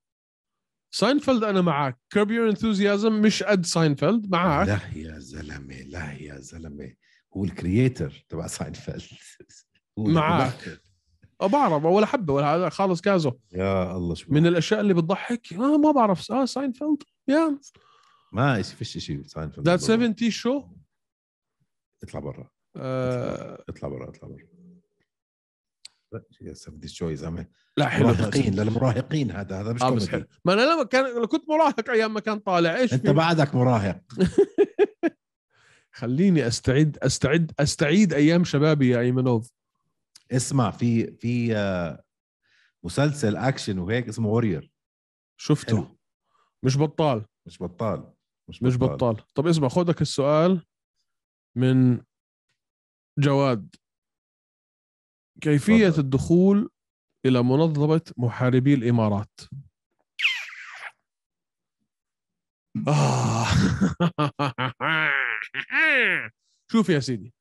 ساينفيلد انا معك كيرب يور انثوزيازم مش قد ساينفيلد معك لا يا زلمه لا يا زلمه هو الكرييتر تبع ساينفيلد معك أو أه، بعرف ولا حبه ولا هذا خالص كازو يا الله شو من الاشياء اللي بتضحك آه ما بعرف اه ساينفيلد يا ما فيش شيء ساينفيلد ذات 70 شو اطلع برا آه. اطلع برا اطلع برا يا بدي شوي زمان لا حلو مراهقين للمراهقين هذا هذا مش آه حلو ما انا لما كان كنت مراهق ايام ما كان طالع ايش انت بعدك مراهق خليني استعد استعد استعيد ايام شبابي يا ايمنوف اسمع في في آه، مسلسل اكشن وهيك اسمه وورير شفته حلو. مش بطال مش بطال مش بطال, مش بطال. طب اسمع خدك السؤال من جواد كيفية فضل. الدخول إلى منظمة محاربي الإمارات آه. شوف يا سيدي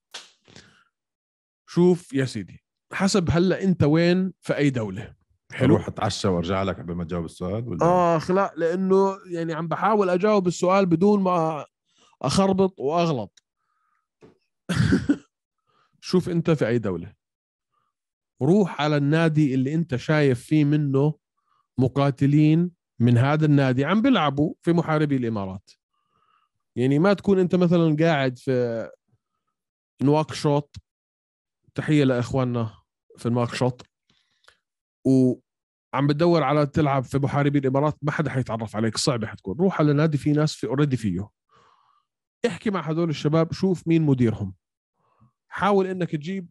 شوف يا سيدي حسب هلا انت وين في اي دوله حلو روح اتعشى وارجع لك قبل ما تجاوب السؤال ولا اخ لا لانه يعني عم بحاول اجاوب السؤال بدون ما اخربط واغلط شوف انت في اي دوله روح على النادي اللي انت شايف فيه منه مقاتلين من هذا النادي عم بيلعبوا في محاربي الامارات يعني ما تكون انت مثلا قاعد في نواكشوط تحيه لاخواننا في نواكشوط وعم بتدور على تلعب في محاربي الامارات ما حدا حيتعرف عليك صعبه حتكون روح على نادي في ناس في اوريدي فيه احكي مع هدول الشباب شوف مين مديرهم حاول انك تجيب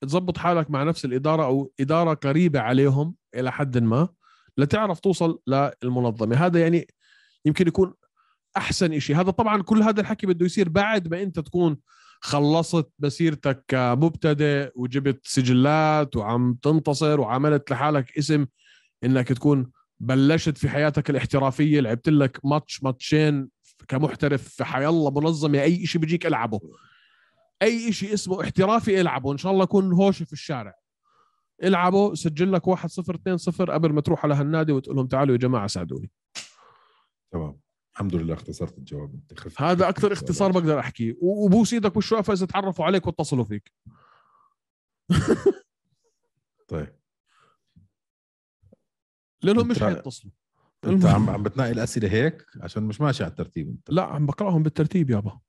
تظبط حالك مع نفس الاداره او اداره قريبه عليهم الى حد ما لتعرف توصل للمنظمه هذا يعني يمكن يكون احسن شيء هذا طبعا كل هذا الحكي بده يصير بعد ما انت تكون خلصت مسيرتك كمبتدئ وجبت سجلات وعم تنتصر وعملت لحالك اسم انك تكون بلشت في حياتك الاحترافيه لعبت لك ماتش ماتشين كمحترف في حي الله منظمه اي شيء بيجيك العبه اي شيء اسمه احترافي العبه ان شاء الله اكون هوش في الشارع العبه سجل لك 1 0 2 0 قبل ما تروح على هالنادي وتقول لهم تعالوا يا جماعه ساعدوني تمام الحمد لله اختصرت الجواب انت هذا اكثر اختصار بقدر احكيه وبوس ايدك مش اذا تعرفوا عليك واتصلوا فيك طيب لانهم مش حيتصلوا انت عم عم بتنقي الاسئله هيك عشان مش ماشي على الترتيب انت لا عم بقراهم بالترتيب يابا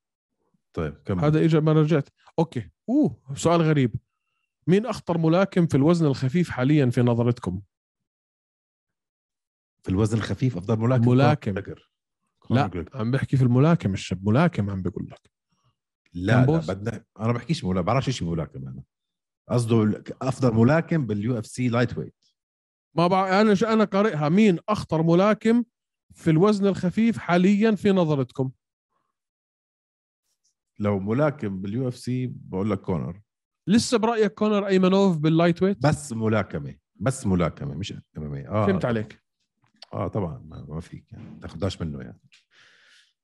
طيب كمل هذا اجى ما رجعت اوكي اوه سؤال غريب مين اخطر ملاكم في الوزن الخفيف حاليا في نظرتكم في الوزن الخفيف افضل ملاكم ملاكم لا عم بحكي في الملاكم الشاب ملاكم عم بقول لك لا, لا بدنا انا بحكيش ملاكم بعرفش شيء ملاكم انا قصده افضل ملاكم باليو اف سي لايت ويت ما بع... انا ش... انا قارئها مين اخطر ملاكم في الوزن الخفيف حاليا في نظرتكم لو ملاكم باليو اف سي بقول لك كونر لسه برايك كونر ايمنوف باللايت ويت بس ملاكمه بس ملاكمه مش اماميه اه فهمت عليك اه طبعا ما فيك يعني ما تاخدهاش منه يعني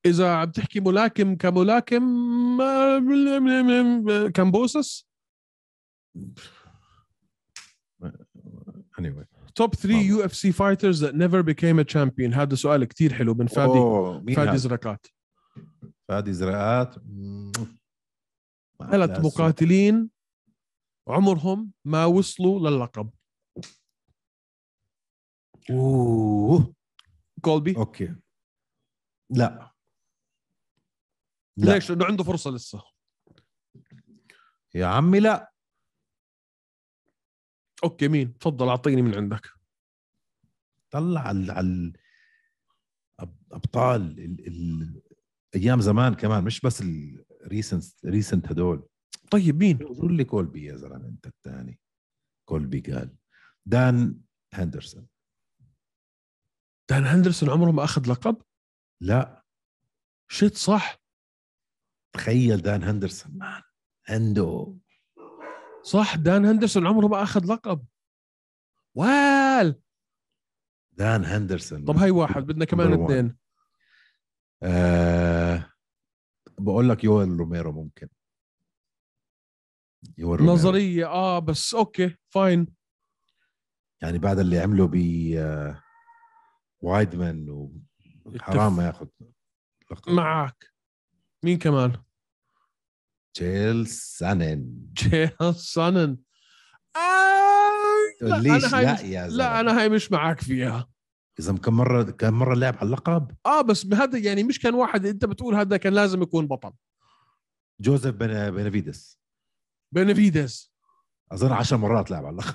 اذا عم تحكي ملاكم كملاكم آه، كمبوسس آه، anyway توب 3 يو اف سي فايترز ذات نيفر بيكيم ا تشامبيون هذا سؤال كثير حلو من فادي فادي زركات فادي زراءات ثلاث مقاتلين عمرهم ما وصلوا للقب اوه كولبي اوكي لا ليش؟ لانه عنده فرصه لسه يا عمي لا اوكي مين؟ تفضل اعطيني من عندك طلع على على الابطال ال... ايام زمان كمان مش بس الريسنت ريسنت هدول طيب مين؟ شو اللي كولبي يا زلمه انت الثاني كولبي قال دان هندرسون دان هندرسون عمره ما اخذ لقب؟ لا شيت صح تخيل دان هندرسون مان عنده صح دان هندرسون عمره ما اخذ لقب وال دان هندرسون طب هاي واحد بدنا كمان اثنين آه بقول لك يويل روميرو ممكن يويل روميرو. نظريه اه بس اوكي فاين يعني بعد اللي عمله ب آه، وايدمان وحرام ياخذ معك مين كمان؟ جيل سانن جيل سانن آه لا, أنا هاي لا, لا انا هاي مش معك فيها اذا كم مره كم مره لعب على اللقب اه بس بهذا يعني مش كان واحد انت بتقول هذا كان لازم يكون بطل جوزيف بنافيدس بنافيدس اظن 10 مرات لعب على اللقب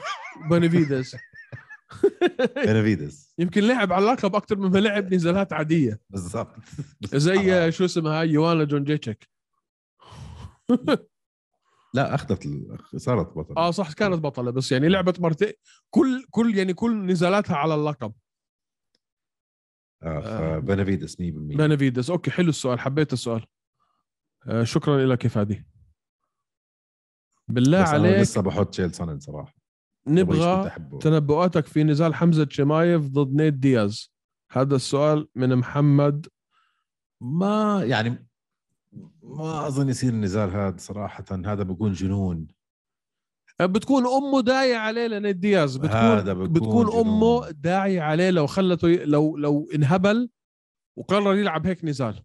بنافيدس بنافيدس يمكن لعب على اللقب اكثر مما لعب نزالات عاديه بالضبط زي شو اسمها يوانا جون جيتشك لا اخذت صارت بطله اه صح كانت بطله بس يعني لعبت مرتين كل كل يعني كل نزالاتها على اللقب بنافيدس آه، آه. فبنافيدس 100% بنافيدس اوكي حلو السؤال حبيت السؤال آه شكرا لك يا فادي بالله بس عليك أنا لسه بحط شيل سنن صراحه نبغى تنبؤاتك في نزال حمزه شمايف ضد نيت دياز هذا السؤال من محمد ما يعني ما اظن يصير النزال هذا صراحه هذا بكون جنون بتكون امه داعيه عليه لنيت دياز بتكون بتكون, بتكون امه داعيه عليه لو خلته لو لو انهبل وقرر يلعب هيك نزال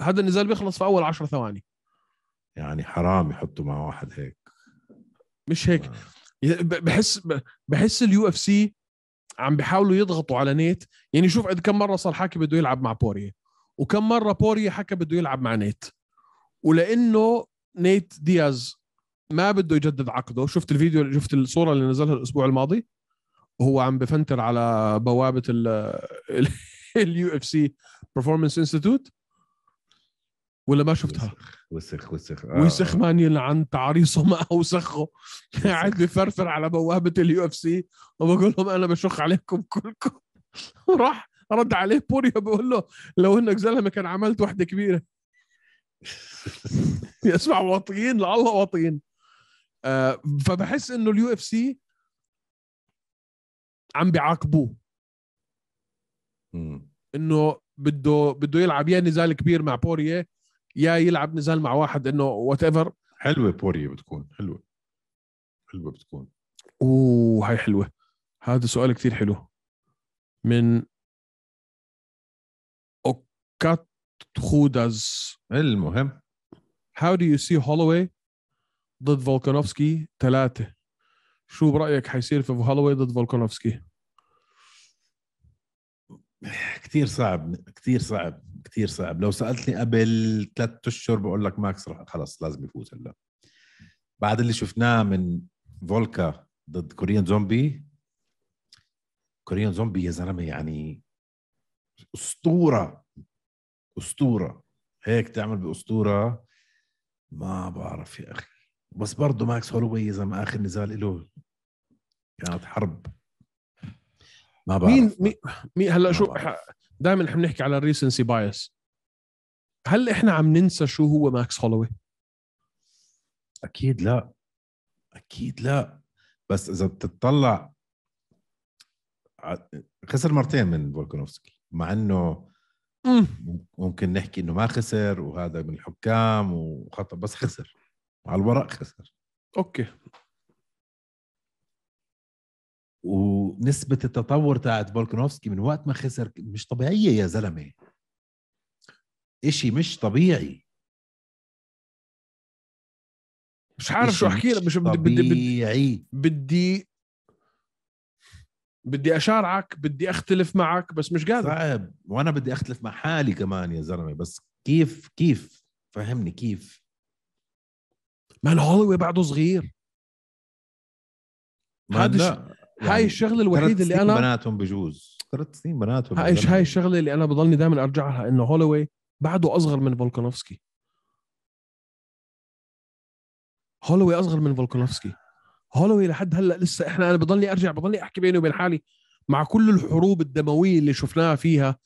هذا النزال بيخلص في اول عشر ثواني يعني حرام يحطوا مع واحد هيك مش هيك آه. بحس بحس اليو اف سي عم بيحاولوا يضغطوا على نيت يعني شوف قد كم مره صار حكي بده يلعب مع بوريه وكم مره بوريه حكى بده يلعب مع نيت ولانه نيت دياز ما بده يجدد عقده شفت الفيديو شفت الصوره اللي نزلها الاسبوع الماضي وهو عم بفنتر على بوابه اليو اف سي بيرفورمانس انستيتوت ولا ما شفتها وسخ وسخ آه. وسخ مان يلعن تعريصه ما اوسخه قاعد بفرفر على بوابه اليو اف سي وبقول لهم انا بشخ عليكم كلكم وراح رد عليه بوريا بقول له لو انك زلمه كان عملت وحده كبيره يسمع واطيين لله واطيين آه، فبحس انه اليو اف سي عم بيعاقبوه انه بده بده يلعب يا نزال كبير مع بوريا يا يلعب نزال مع واحد انه وات ايفر حلوه بوريا بتكون حلوه حلوه بتكون اوه هاي حلوه هذا سؤال كثير حلو من اوكات خودز المهم هاو دو يو سي هولوي ضد فولكانوفسكي ثلاثة شو برأيك حيصير في هولوي ضد فولكانوفسكي؟ كثير صعب كثير صعب كثير صعب لو سألتني قبل ثلاث أشهر بقول لك ماكس رح خلص لازم يفوز هلا بعد اللي شفناه من فولكا ضد كوريان زومبي كوريان زومبي يا زلمة يعني أسطورة أسطورة هيك تعمل بأسطورة ما بعرف يا أخي بس برضه ماكس هولوي اذا ما اخر نزال له كانت حرب ما بعرف مين مين, هلا شو دائما احنا بنحكي على الريسنسي بايس هل احنا عم ننسى شو هو ماكس هولوي؟ اكيد لا اكيد لا بس اذا بتطلع خسر مرتين من فولكانوفسكي مع انه ممكن نحكي انه ما خسر وهذا من الحكام وخطا بس خسر على الورق خسر اوكي ونسبة التطور تاعت فولكنوفسكي من وقت ما خسر مش طبيعية يا زلمة اشي مش طبيعي مش عارف شو احكي لك مش بدي بدي بدي بدي اشارعك بدي اختلف معك بس مش قادر صعب وانا بدي اختلف مع حالي كمان يا زلمه بس كيف كيف فهمني كيف ما هولوي بعده صغير هذا يعني هاي الشغله الوحيده اللي انا بناتهم بجوز ثلاث سنين بناتهم هاي هاي الشغله اللي انا بضلني دائما ارجع لها انه هولوي بعده اصغر من فولكانوفسكي هولوي اصغر من فولكانوفسكي هولوي لحد هلا لسه احنا انا بضلني ارجع بضلني احكي بيني وبين حالي مع كل الحروب الدمويه اللي شفناها فيها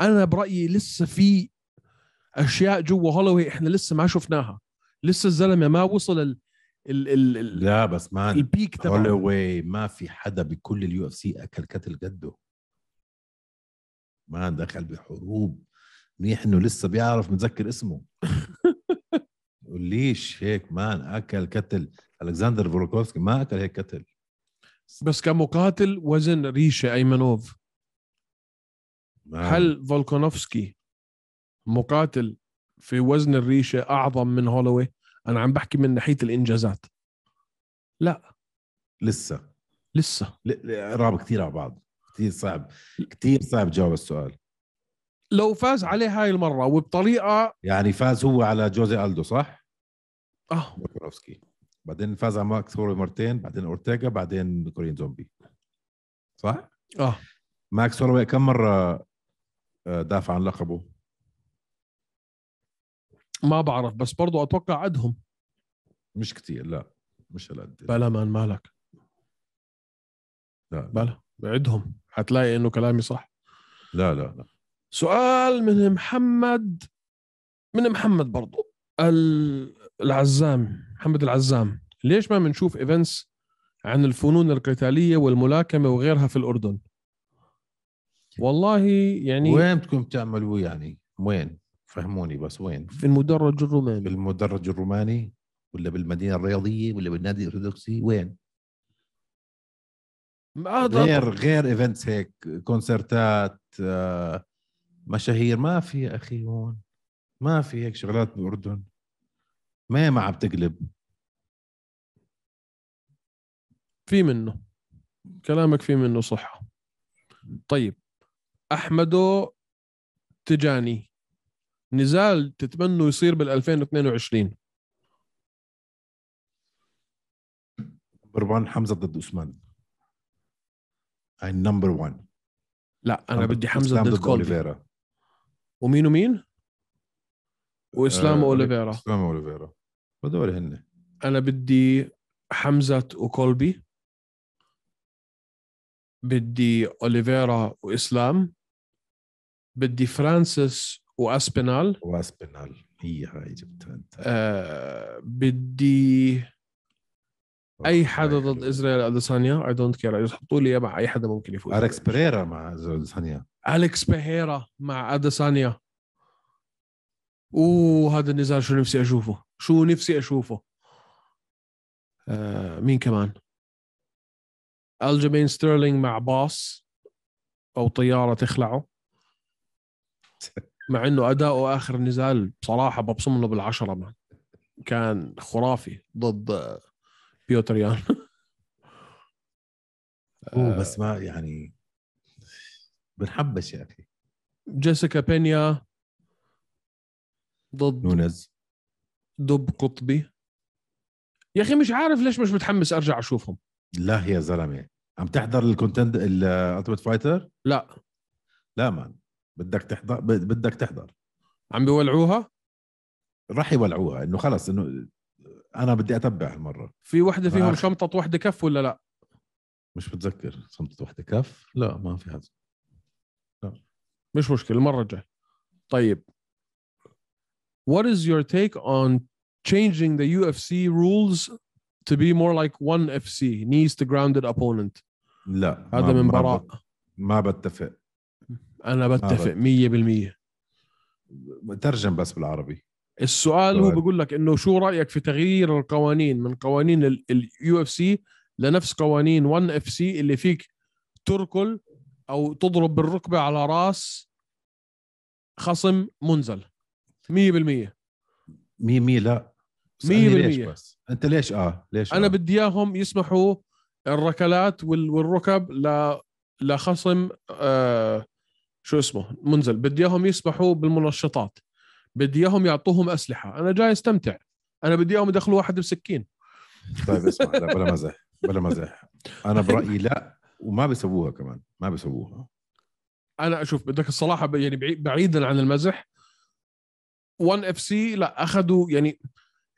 انا برايي لسه في اشياء جوا هولوي احنا لسه ما شفناها لسه الزلمه ما وصل ال... ال... ال... لا بس مان البيك تبعه هولوي ما في حدا بكل اليو اف سي اكل كتل قده مان دخل بحروب منيح انه لسه بيعرف متذكر اسمه ليش هيك مان اكل كتل الكسندر فولكوفسكي ما اكل هيك كتل بس كمقاتل وزن ريشه ايمنوف هل فولكونوفسكي مقاتل في وزن الريشه اعظم من هولوي انا عم بحكي من ناحيه الانجازات لا لسه لسه قراب كثير على بعض كثير صعب كثير صعب جواب السؤال لو فاز عليه هاي المره وبطريقه يعني فاز هو على جوزي الدو صح؟ اه بوكروفسكي بعدين فاز على ماكس هولوي مرتين بعدين اورتيغا بعدين كورين زومبي صح؟ اه ماكس هولوي كم مره آه، دافع عن لقبه؟ ما بعرف بس برضو اتوقع عدهم مش كثير لا مش هالقد بلا مان مالك لا بلا عدهم حتلاقي انه كلامي صح لا لا لا سؤال من محمد من محمد برضو العزام محمد العزام ليش ما بنشوف ايفنتس عن الفنون القتاليه والملاكمه وغيرها في الاردن والله يعني وين بتكون بتعملوا يعني وين فهموني بس وين في المدرج الروماني بالمدرج الروماني ولا بالمدينه الرياضيه ولا بالنادي الارثوذكسي وين غير غير ايفنتس هيك كونسرتات آه، مشاهير ما في يا اخي هون ما في هيك شغلات بالاردن ما ما عم تقلب في منه كلامك في منه صحه طيب احمدو تجاني نزال تتمنوا يصير بال 2022 نمبر 1 حمزه ضد اوسمان هاي نمبر 1 لا انا بدي حمزه ضد كولبي ومين ومين؟ واسلام آه، اوليفيرا اسلام اوليفيرا هذول هن انا بدي حمزه وكولبي بدي اوليفيرا واسلام بدي فرانسيس واسبينال واسبينال هي هاي جبتها انت آه بدي اي حدا ضد اسرائيل اديسانيا اي دونت كير حطوا لي مع اي حدا ممكن يفوز اليكس بيريرا مع اديسانيا اليكس بيريرا مع اديسانيا اوه هذا النزال شو نفسي اشوفه شو نفسي اشوفه آه مين كمان الجمين ستيرلينج مع باص او طياره تخلعه مع انه اداؤه اخر نزال بصراحه ببصم له بالعشره ما. كان خرافي ضد بيوتريان هو بس آه. ما يعني بنحبش يا اخي جيسيكا بينيا ضد نونز دب قطبي يا اخي مش عارف ليش مش متحمس ارجع اشوفهم لا يا زلمه عم تحضر الكونتنت الالتيميت فايتر؟ لا لا مان بدك تحضر بدك تحضر عم بيولعوها؟ راح يولعوها انه خلص انه انا بدي اتبع هالمره في وحده فيهم أخ... شمطه وحده كف ولا لا؟ مش بتذكر شمطه وحده كف؟ لا ما في هذا لا مش مشكله المره الجايه طيب what is your take on changing the UFC rules to be more like one FC knees to grounded opponent لا هذا من براء ما بتفق انا بتفق 100% ترجم بس بالعربي السؤال هو بقول لك انه شو رايك في تغيير القوانين من قوانين اليو اف سي لنفس قوانين 1 اف سي اللي فيك تركل او تضرب بالركبه على راس خصم منزل 100% 100% لا 100% ليش بس انت ليش اه ليش انا آه؟ بدي اياهم يسمحوا الركلات والركب ل لخصم آه شو اسمه منزل بدي اياهم يسبحوا بالمنشطات بدي اياهم يعطوهم اسلحه انا جاي استمتع انا بدي اياهم يدخلوا واحد بسكين طيب اسمع لا بلا مزح بلا مزح انا برايي لا وما بيسووها كمان ما بيسووها انا اشوف بدك الصراحه يعني بعيدا عن المزح 1 اف سي لا اخذوا يعني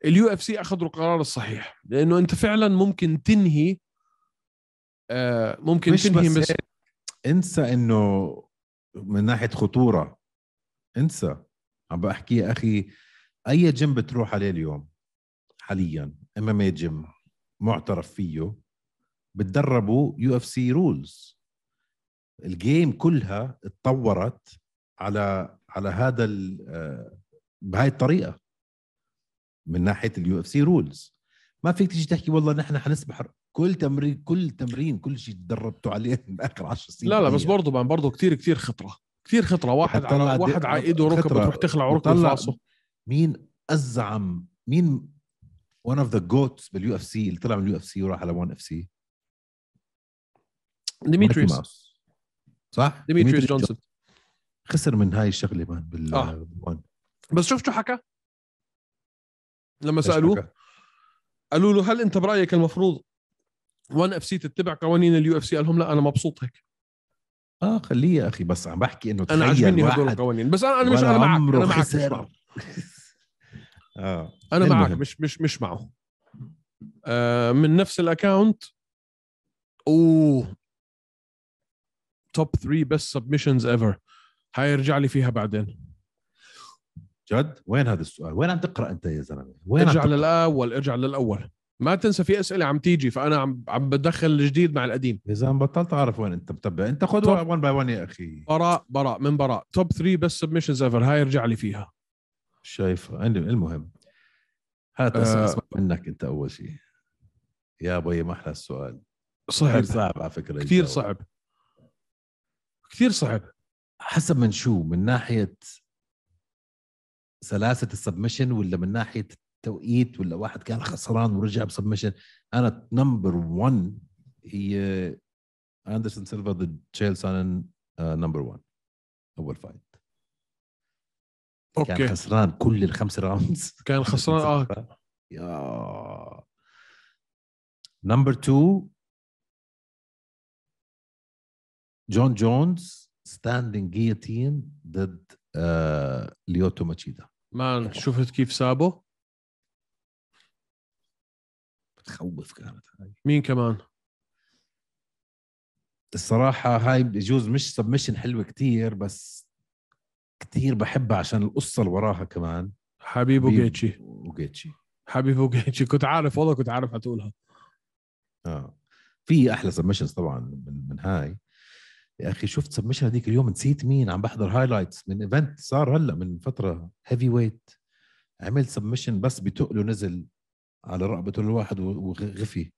اليو اف سي اخذوا القرار الصحيح لانه انت فعلا ممكن تنهي آه ممكن مش تنهي بس, بس انسى انه من ناحيه خطوره انسى عم بحكي يا اخي اي جيم بتروح عليه اليوم حاليا ام ام اي جيم معترف فيه بتدربوا يو اف سي رولز الجيم كلها اتطورت على على هذا آه، بهاي الطريقه من ناحيه اليو اف سي رولز ما فيك تيجي تحكي والله نحن حنسبح كل تمرين كل تمرين كل شيء تدربتوا عليه من اخر 10 سنين لا لا بس برضه برضه كثير كثير خطره كثير خطره واحد على واحد على ايده ركبه تروح تخلع ركبه راسه مين ازعم مين ون اوف ذا جوتس باليو اف سي اللي طلع من اليو اف سي وراح على ون اف سي ديميتريوس صح ديميتريوس جونسون خسر من هاي الشغله مان بال آه. بس شفت شو حكى؟ لما سالوه قالوا له هل انت برايك المفروض وان اف سي تتبع قوانين اليو اف سي قال لهم لا انا مبسوط هيك اه خليه يا اخي بس عم بحكي انه انا عاجبني هدول القوانين بس انا انا مش انا معك انا معك مش معه اه انا المهم. معك مش مش مش معه آه من نفس الاكونت اوه توب 3 بيست سبمشنز ايفر حيرجع لي فيها بعدين جد وين هذا السؤال وين عم تقرا انت يا زلمه وين ارجع للاول ارجع للاول ما تنسى في اسئله عم تيجي فانا عم عم بدخل الجديد مع القديم يا زلمه بطلت اعرف وين انت متبع انت خذ 1 باي 1 يا اخي براء براء من براء توب 3 بس سبمشنز ايفر هاي ارجع لي فيها شايف المهم هات أه اسمع منك انت اول شيء يا بي ما احلى السؤال صعب صعب على فكره كثير صعب كثير صعب حسب من شو من ناحيه سلاسه السبمشن ولا من ناحيه توقيت ولا واحد كان خسران ورجع بسبمشن انا نمبر 1 هي اندرسون سيلفا ضد تشيل سانن نمبر آه، 1 اول فايت اوكي كان خسران كل الخمس راوندز كان خسران اه يا نمبر 2 جون جونز ستاندينج جيتين ضد آه، ليوتو ماتشيدا ما شفت كيف سابه بتخوف كانت هاي مين كمان؟ الصراحة هاي بجوز مش سبمشن حلوة كتير بس كتير بحبها عشان القصة اللي وراها كمان حبيب وجيتشي وجيتشي حبيب وجيتشي كنت عارف والله كنت عارف هتقولها اه في احلى سبمشنز طبعا من, من هاي يا اخي شفت سبمشن هذيك اليوم نسيت مين عم بحضر هايلايتس من ايفنت صار هلا من فتره هيفي ويت عمل سبمشن بس بتقله نزل على رقبته الواحد وغفي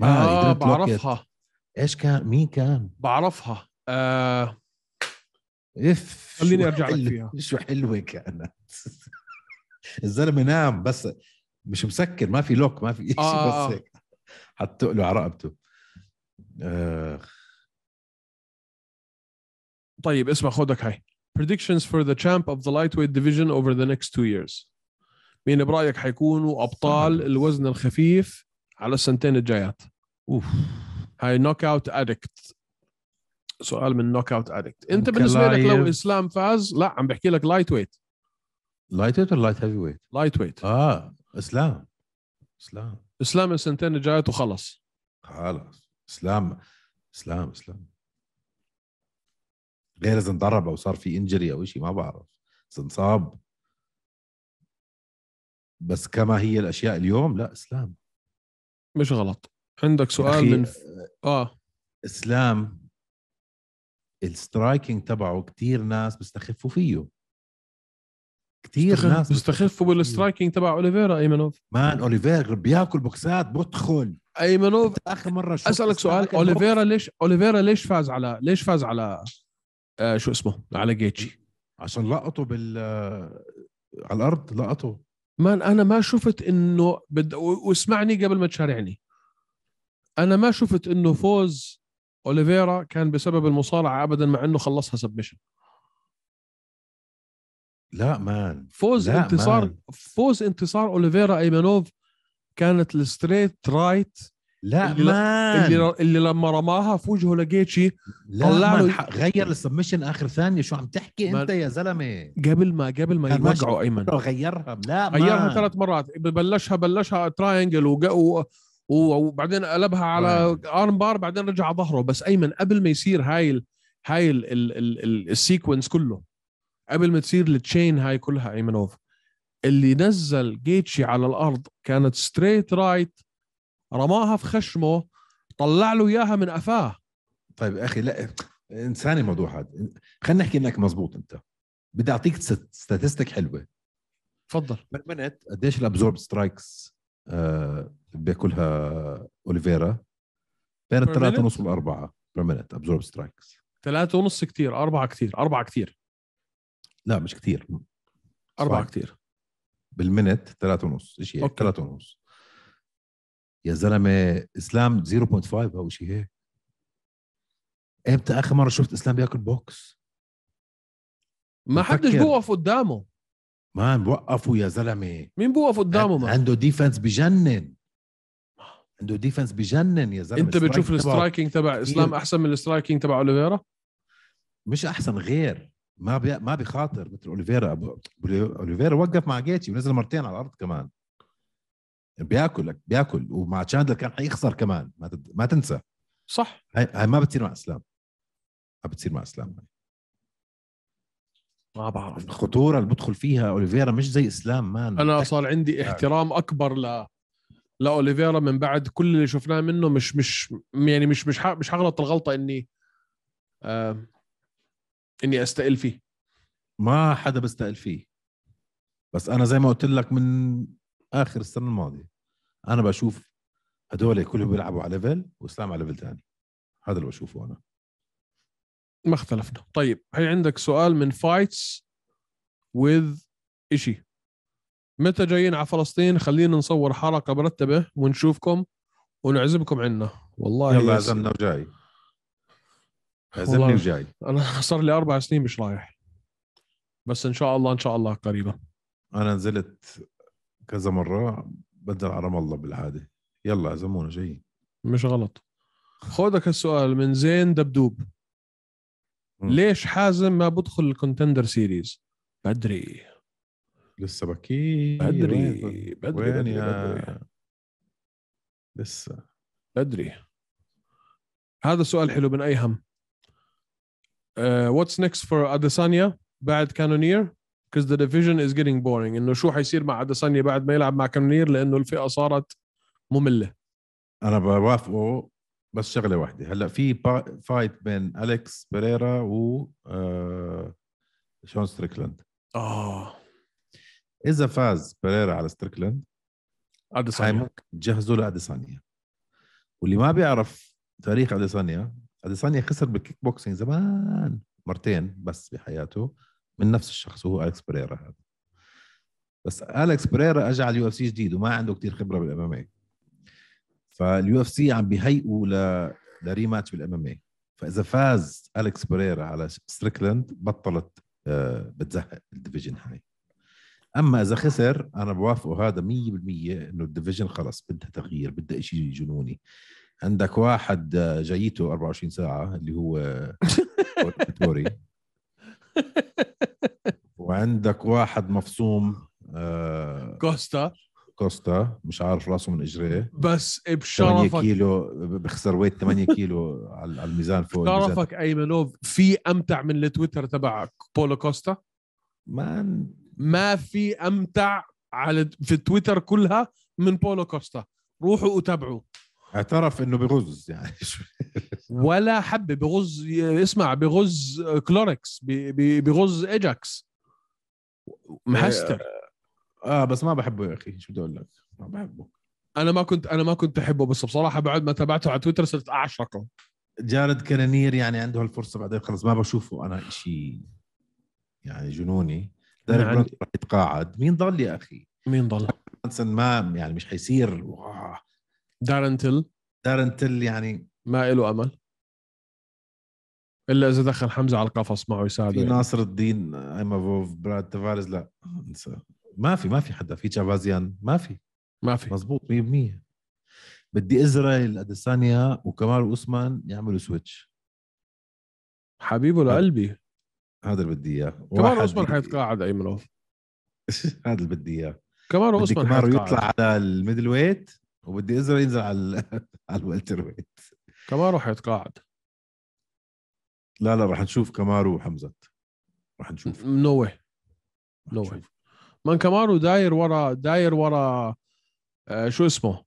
ما آه بعرفها ايش كان مين كان بعرفها آه اف خليني ارجع لك فيها شو حلوه كانت الزلمه نام بس مش مسكر ما في لوك ما في شيء آه. بس آه. هيك حطوا له على رقبته آه. طيب اسمع خدك هاي predictions for the champ of the lightweight division over the next two years مين برايك حيكونوا ابطال الوزن الخفيف على السنتين الجايات اوف هاي نوك اوت ادكت سؤال من نوك اوت ادكت انت بالنسبه لك لو اسلام فاز لا عم بحكي لك لايت ويت لايت ويت ولا لايت هيفي ويت؟ لايت ويت اه اسلام اسلام اسلام السنتين الجايات وخلص خلص اسلام اسلام اسلام غير اذا انضرب او صار في انجري او شيء ما بعرف اذا انصاب بس كما هي الاشياء اليوم لا اسلام مش غلط عندك سؤال من اه, آه. اسلام السترايكنج تبعه كثير ناس بيستخفوا فيه كثير بستخف... ناس بيستخفوا بالسترايكنج تبع اوليفيرا ايمنوف مان اوليفيرا بياكل بوكسات بدخل ايمنوف اخر مره شفت اسالك سؤال اوليفيرا ليش اوليفيرا ليش فاز على ليش فاز على آه شو اسمه على جيتشي عشان لقطه بال آه، على الارض لقطه مان انا ما شفت انه بد... واسمعني قبل ما تشارعني انا ما شفت انه فوز اوليفيرا كان بسبب المصارعه ابدا مع انه خلصها سبمشن لا مان فوز لا انتصار مان. فوز انتصار اوليفيرا ايمانوف كانت الستريت رايت لا اللي اللي, اللي لما رماها في وجهه لجيتشي لا طلع له غير السبمشن اخر ثانيه شو عم تحكي انت يا زلمه قبل ما قبل ما يوقعوا ايمن غيرها لا غيرها ثلاث مرات بلشها بلشها تراينجل وبعدين قلبها على ارم بار بعدين رجع على ظهره بس ايمن قبل ما يصير هاي الـ هاي السيكونس كله قبل ما تصير التشين هاي كلها ايمنوف اللي نزل جيتشي على الارض كانت ستريت رايت رماها في خشمه طلع له اياها من قفاه طيب اخي لا انساني الموضوع هذا خلينا نحكي انك مزبوط انت بدي اعطيك ستاتستيك حلوه تفضل بالمنت قديش الابزورب آه، سترايكس بياكلها اوليفيرا بين الثلاثة ونص والأربعة بير مينت ابزورب سترايكس ثلاثة ونص كثير أربعة كثير أربعة كثير لا مش كثير أربعة كثير بالمنت ثلاثة ونص شيء ثلاثة ونص يا زلمه اسلام 0.5 او شيء هيك امتى اخر مره شفت اسلام بياكل بوكس؟ ما حدش بوقف قدامه ما بوقفوا يا زلمه مين بوقف قدامه ما عنده ديفنس بجنن عنده ديفنس بجنن يا زلمه انت بتشوف السترايكنج تبع اسلام احسن من السترايكنج تبع اوليفيرا؟ مش احسن غير ما بي... ما بخاطر مثل اوليفيرا أبو... اوليفيرا وقف مع جيتشي ونزل مرتين على الارض كمان بياكلك بياكل ومع تشاندلر كان حيخسر كمان ما ما تنسى صح هاي, هاي ما بتصير مع اسلام ما بتصير مع اسلام ما بعرف الخطوره اللي بدخل فيها اوليفيرا مش زي اسلام مان انا صار عندي يعني. احترام اكبر ل لاوليفيرا من بعد كل اللي شفناه منه مش مش يعني مش مش مش حغلط الغلطه اني آه اني استقل فيه ما حدا بستقل فيه بس انا زي ما قلت لك من اخر السنه الماضيه انا بشوف هدول كلهم بيلعبوا على ليفل واسلام على ليفل ثاني هذا اللي بشوفه انا ما اختلفنا طيب هي عندك سؤال من فايتس وذ اشي متى جايين على فلسطين خلينا نصور حلقه مرتبه ونشوفكم ونعزمكم عنا والله يلا عزمنا وجاي عزمني وجاي انا صار لي اربع سنين مش رايح بس ان شاء الله ان شاء الله قريبا انا نزلت كذا مره بدل على رام الله بالعاده يلا عزمونا جاي جايين مش غلط خودك السؤال من زين دبدوب م. ليش حازم ما بدخل الكونتندر سيريز بدري لسه بكير بدري بدري بدري, بدري, بدري. لسه بدري هذا سؤال حلو من اي هم واتس نيكست فور اديسانيا بعد كانونير because the division is getting boring انه شو حيصير مع اديسانيا بعد ما يلعب مع كامنير لانه الفئه صارت ممله انا بوافقه بس شغله واحده هلا في فايت بين اليكس بيريرا و آه شون ستريكلاند اه اذا فاز بيريرا على ستريكلاند اديسانيا جهزوا لاديسانيا واللي ما بيعرف تاريخ اديسانيا اديسانيا خسر بالكيك بوكسينج زمان مرتين بس بحياته من نفس الشخص وهو اليكس بريرا هذا بس اليكس بريرا اجى على اليو اف سي جديد وما عنده كثير خبره بالام ام اي فاليو اف سي عم بيهيئوا ل لريماتش بالام ام اي فاذا فاز اليكس بريرا على ستريكلاند بطلت آه، بتزهق الديفيجن هاي اما اذا خسر انا بوافقه هذا 100% انه الديفيجن خلص بدها تغيير بدها شيء جنوني عندك واحد آه، جايته 24 ساعه اللي هو وعندك واحد مفصوم آه كوستا كوستا مش عارف راسه من اجريه بس بشرفك 8 كيلو بخسر ويت 8 كيلو على الميزان فوق بشرفك ايمنوف في امتع من التويتر تبعك بولو كوستا ما ما في امتع على في تويتر كلها من بولو كوستا روحوا وتابعوا اعترف انه بغز يعني ولا حبه بغز اسمع بغز كلوركس بغز اجاكس مهستر آه،, اه بس ما بحبه يا اخي شو بدي اقول لك ما بحبه انا ما كنت انا ما كنت احبه بس بصراحه بعد ما تابعته على تويتر صرت اعشقه جارد كرنير يعني عنده هالفرصه بعدين خلص ما بشوفه انا شيء يعني جنوني ديريك عندي... يتقاعد مين ضل يا اخي مين ضل؟ ما يعني مش حيصير واو. دارنتل دارنتل يعني ما له امل الا اذا دخل حمزه على القفص معه يساعده في يعني. ناصر الدين ايمافوف براد تفارز لا ما في ما في حدا في جافازيان ما في ما في مزبوط 100% بدي ازرائيل اديسانيا وكمال اوسمان يعملوا سويتش حبيبه لقلبي هذا اللي بدي اياه كمال اوسمان حيتقاعد ايمنوف هذا اللي بدي اياه كمال اوسمان حيتقاعد يطلع على الميدل ويت وبدي ازرق ينزل على على الوالتر ويت كمارو حيتقاعد لا لا رح نشوف كمارو وحمزه رح نشوف نو واي نو واي من كمارو داير ورا داير ورا آه شو اسمه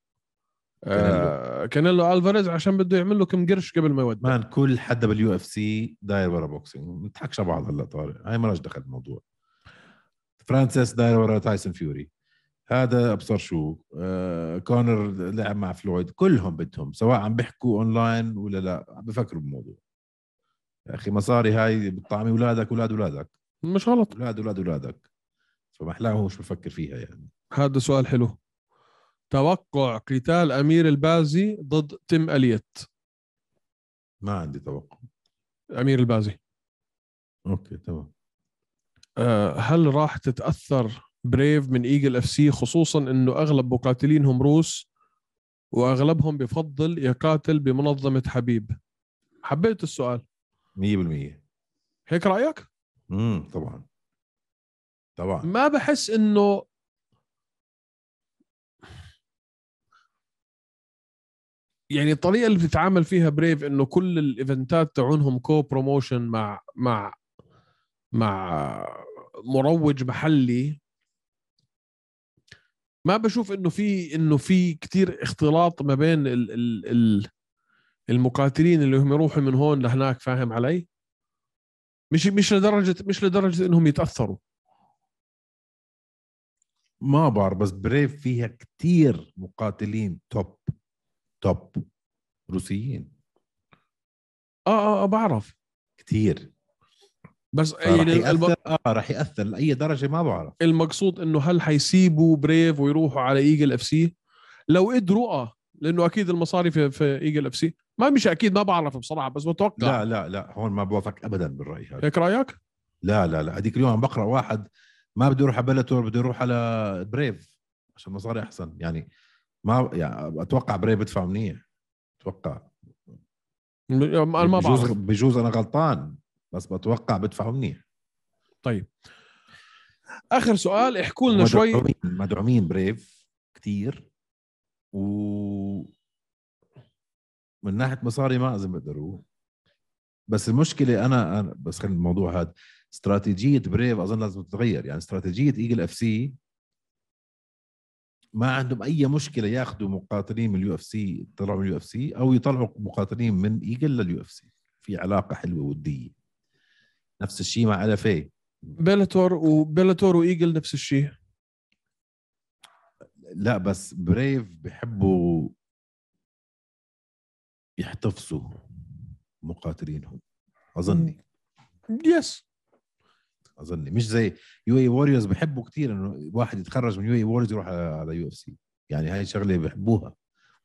آه كانيلو الفاريز عشان بده يعمل له كم قرش قبل ما يودع مان كل حدا باليو اف سي داير ورا بوكسينج ما نضحكش على بعض هلا طارق هاي ما دخل الموضوع فرانسيس داير ورا تايسون فيوري هذا ابصر شو آه كونر لعب مع فلويد كلهم بدهم سواء عم بيحكوا اونلاين ولا لا عم بفكروا بالموضوع يا اخي مصاري هاي بتطعمي اولادك اولاد اولادك مش غلط اولاد اولاد اولادك فمحلاهم مش بفكر فيها يعني هذا سؤال حلو توقع قتال امير البازي ضد تيم اليت ما عندي توقع امير البازي اوكي تمام آه هل راح تتاثر بريف من ايجل اف سي خصوصا انه اغلب مقاتلينهم روس واغلبهم بفضل يقاتل بمنظمه حبيب حبيت السؤال 100% هيك رايك امم طبعا طبعا ما بحس انه يعني الطريقه اللي بتتعامل فيها بريف انه كل الايفنتات تعونهم كو بروموشن مع مع مع مروج محلي ما بشوف انه في انه في كثير اختلاط ما بين ال ال ال المقاتلين اللي هم يروحوا من هون لهناك فاهم علي؟ مش مش لدرجه مش لدرجه انهم يتاثروا ما بعرف بس بريف فيها كثير مقاتلين توب توب روسيين اه اه, آه بعرف كثير بس يعني يأثر الب... اه راح ياثر لاي درجه ما بعرف المقصود انه هل حيسيبوا بريف ويروحوا على ايجل اف سي لو قدروا اه لانه اكيد المصاري في, في ايجل اف سي ما مش اكيد ما بعرف بصراحه بس بتوقع لا لا لا هون ما بوافق ابدا بالراي هذا هيك رايك؟ لا لا لا هذيك اليوم عم بقرا واحد ما بده يروح على بلاتور بده يروح على بريف عشان مصاري احسن يعني ما يعني اتوقع بريف بدفع منيح اتوقع انا يعني ما بعرف بجوز انا غلطان بس بتوقع بدفعوا منيح طيب اخر سؤال احكوا لنا شوي مدعومين, مدعومين بريف كثير و من ناحيه مصاري ما لازم بقدروا بس المشكله انا, أنا بس خلينا الموضوع هذا استراتيجيه بريف اظن لازم تتغير يعني استراتيجيه ايجل اف سي ما عندهم اي مشكله ياخذوا مقاتلين من اليو اف سي يطلعوا من اليو اف سي او يطلعوا مقاتلين من ايجل لليو اف سي في علاقه حلوه وديه نفس الشيء مع اي بيلاتور وبيلاتور وايجل نفس الشيء لا بس بريف بحبوا يحتفظوا مقاتلينهم اظني يس اظني مش زي يو اي ووريرز بحبوا كثير انه واحد يتخرج من يو اي ووريرز يروح على يو اف سي يعني هاي شغله بحبوها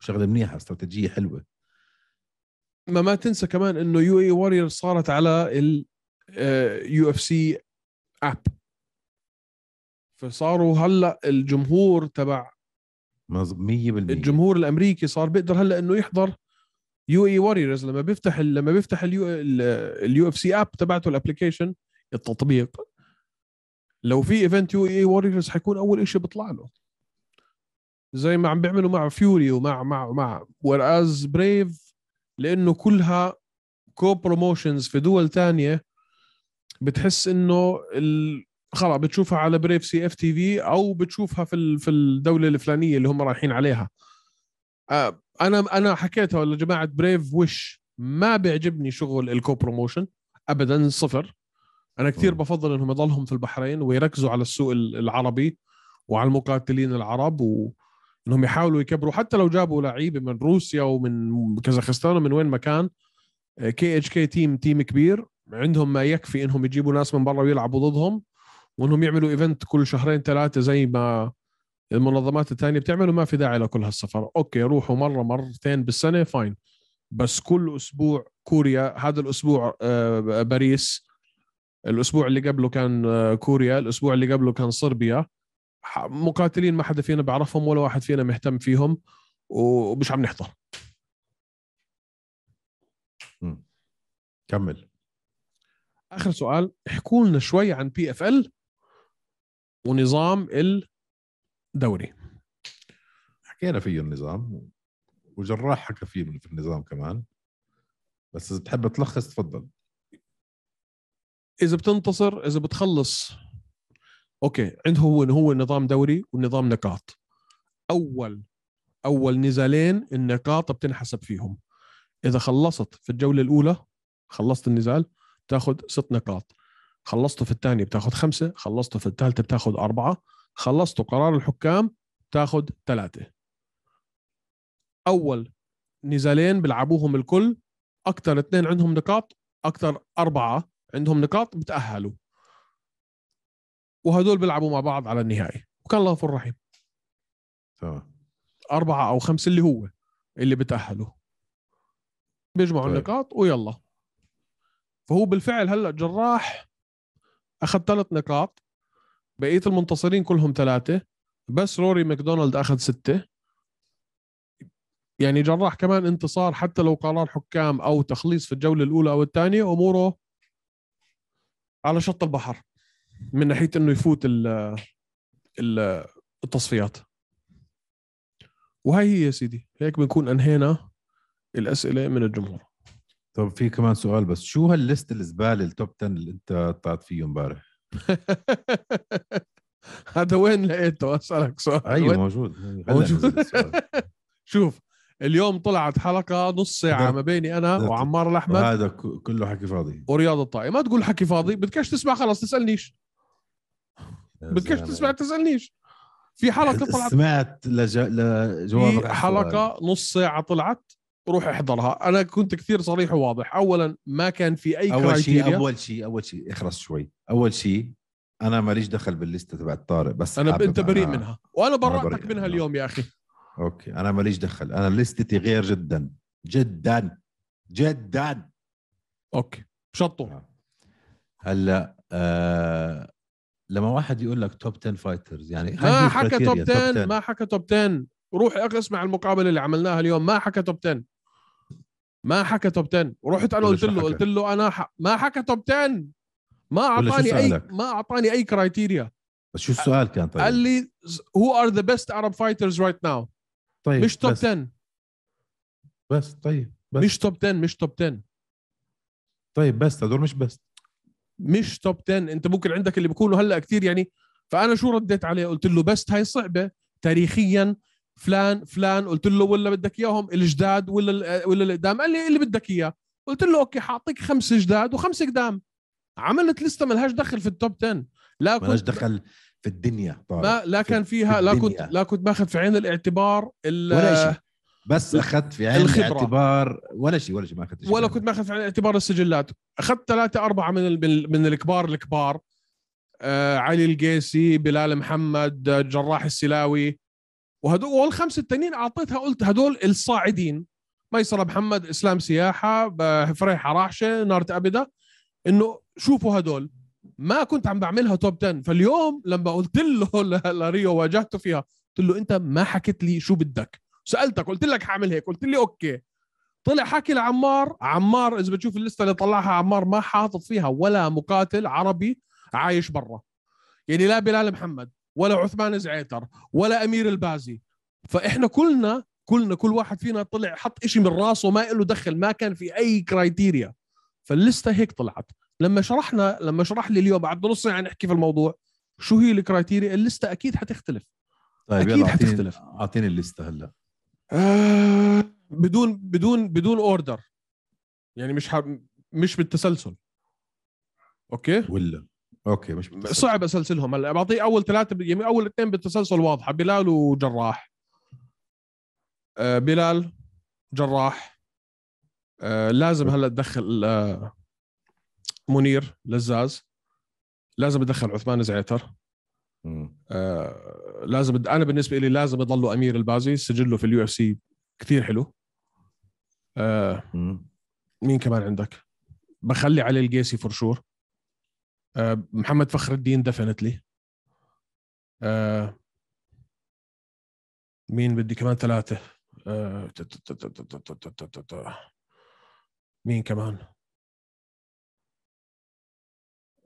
شغله منيحه استراتيجيه حلوه ما ما تنسى كمان انه يو اي ووريرز صارت على ال يو اف سي اب فصاروا هلا الجمهور تبع 100% الجمهور الامريكي صار بيقدر هلا انه يحضر يو اي وريرز لما بيفتح لما بيفتح اليو اف سي اب تبعته الابلكيشن التطبيق لو في ايفنت يو اي وريرز حيكون اول شيء بيطلع له زي ما عم بيعملوا مع فيوري ومع مع مع وراز بريف لانه كلها كو بروموشنز في دول ثانيه بتحس انه ال... خلص بتشوفها على بريف سي اف تي في او بتشوفها في ال... في الدوله الفلانيه اللي هم رايحين عليها آه انا انا حكيتها لجماعه بريف وش ما بيعجبني شغل الكو بروموشن ابدا صفر انا كثير بفضل انهم يضلهم في البحرين ويركزوا على السوق العربي وعلى المقاتلين العرب وانهم يحاولوا يكبروا حتى لو جابوا لعيبه من روسيا ومن كازاخستان ومن وين ما كان كي اتش كي تيم تيم كبير عندهم ما يكفي انهم يجيبوا ناس من برا ويلعبوا ضدهم وانهم يعملوا ايفنت كل شهرين ثلاثه زي ما المنظمات الثانيه بتعمل وما في داعي لكل هالسفر اوكي روحوا مره مرتين بالسنه فاين بس كل اسبوع كوريا هذا الاسبوع آه، باريس الاسبوع اللي قبله كان آه، كوريا الاسبوع اللي قبله كان صربيا مقاتلين ما حدا فينا بيعرفهم ولا واحد فينا مهتم فيهم ومش عم نحضر كمل اخر سؤال احكوا لنا شوي عن بي اف ال ونظام الدوري حكينا فيه النظام وجراح حكى فيه في النظام كمان بس اذا بتحب تلخص تفضل اذا بتنتصر اذا بتخلص اوكي عنده هو هو نظام دوري ونظام نقاط اول اول نزالين النقاط بتنحسب فيهم اذا خلصت في الجوله الاولى خلصت النزال بتاخذ ست نقاط خلصته في الثانية بتاخذ خمسة خلصته في الثالثة بتاخذ أربعة خلصته قرار الحكام بتاخذ ثلاثة أول نزالين بيلعبوهم الكل أكثر اثنين عندهم نقاط أكثر أربعة عندهم نقاط بتأهلوا وهدول بيلعبوا مع بعض على النهائي وكان الله غفور رحيم تمام أربعة أو خمسة اللي هو اللي بتأهلوا بيجمعوا طيب. النقاط ويلا فهو بالفعل هلا جراح اخذ ثلاث نقاط بقيه المنتصرين كلهم ثلاثه بس روري ماكدونالد اخذ سته يعني جراح كمان انتصار حتى لو قرار حكام او تخليص في الجوله الاولى او الثانيه اموره على شط البحر من ناحيه انه يفوت ال التصفيات وهي هي يا سيدي هيك بنكون انهينا الاسئله من الجمهور طب في كمان سؤال بس شو هالليست الزباله التوب 10 اللي انت طلعت فيه امبارح؟ هذا وين لقيته اسالك سؤال ايوه وين؟ موجود موجود شوف اليوم طلعت حلقه نص ساعه ما بيني انا وعمار الاحمد هذا كله حكي فاضي ورياض الطائي ما تقول حكي فاضي بدكش تسمع خلاص تسالنيش بدكش تسمع تسالنيش في حلقه طلعت سمعت لجوابك في حلقه نص ساعه طلعت روح احضرها انا كنت كثير صريح وواضح اولا ما كان في اي اول شيء اول شيء اول شيء اخرس شوي اول شيء انا ماليش دخل باللسته تبعت طارق بس انا انت بريء منها وانا برأتك منها اليوم يا اخي اوكي انا ماليش دخل انا لستتي غير جدا جدا جدا اوكي شطوا آه. هلا آه لما واحد يقول لك توب 10 فايترز يعني ما حكى توب 10 ما حكى توب 10 روح اسمع المقابله اللي عملناها اليوم ما حكى توب 10 ما حكى توب 10 ورحت انا قلت له قلت له انا ح... ما حكى توب 10 ما اعطاني اي ما اعطاني اي كرايتيريا بس شو السؤال كان طيب؟ قال لي هو ار ذا بيست عرب فايترز رايت ناو طيب مش توب 10 بس طيب بس مش توب 10 مش توب 10 طيب بس هدول مش بس مش توب 10 انت ممكن عندك اللي بيكونوا هلا كثير يعني فانا شو رديت عليه قلت له بس هاي صعبه تاريخيا فلان فلان قلت له ولا بدك اياهم الجداد ولا ولا القدام قال لي اللي بدك اياه قلت له اوكي حاعطيك خمس جداد وخمس قدام عملت لسته ما لهاش دخل في التوب 10 لا كنت ما دخل في الدنيا طارق. ما لا كان فيها في لا كنت لا كنت باخذ في عين الاعتبار ولا شيء بس اخذت في عين الخبرة. الاعتبار ولا شيء ولا شيء ما اخذت ولا كنت ماخذ في عين الاعتبار السجلات اخذت ثلاثه اربعه من ال... من الكبار الكبار آه علي القيسي بلال محمد جراح السلاوي وهدول والخمسه التانيين اعطيتها قلت هدول الصاعدين ميسره محمد اسلام سياحه فريحه راحشه نارت ابدا انه شوفوا هدول ما كنت عم بعملها توب 10 فاليوم لما قلت له لريو واجهته فيها قلت له انت ما حكيت لي شو بدك سالتك قلت لك حعمل هيك قلت لي اوكي طلع حكي لعمار عمار اذا بتشوف اللسته اللي طلعها عمار ما حاطط فيها ولا مقاتل عربي عايش برا يعني لا بلال محمد ولا عثمان زعيتر ولا امير البازي فاحنا كلنا كلنا كل واحد فينا طلع حط إشي من راسه ما له دخل ما كان في اي كرايتيريا فاللستة هيك طلعت لما شرحنا لما شرح لي اليوم بعد نص ساعه نحكي في الموضوع شو هي الكرايتيريا اللستة اكيد حتختلف طيب اكيد يلا حتختلف اعطيني اللستة هلا آه بدون بدون بدون اوردر يعني مش مش بالتسلسل اوكي ولا اوكي مش بتسلسل. صعب اسلسلهم هلا بعطيه اول ثلاثه يعني اول اثنين بالتسلسل واضحه بلال وجراح آه بلال جراح آه لازم هلا تدخل آه منير لزاز لازم تدخل عثمان زعتر آه لازم انا بالنسبه لي لازم يضلوا امير البازي سجله في اليو اف سي كثير حلو آه مين كمان عندك بخلي علي القيسي فور شور محمد فخر الدين دفنتلي مين بدي كمان ثلاثة مين كمان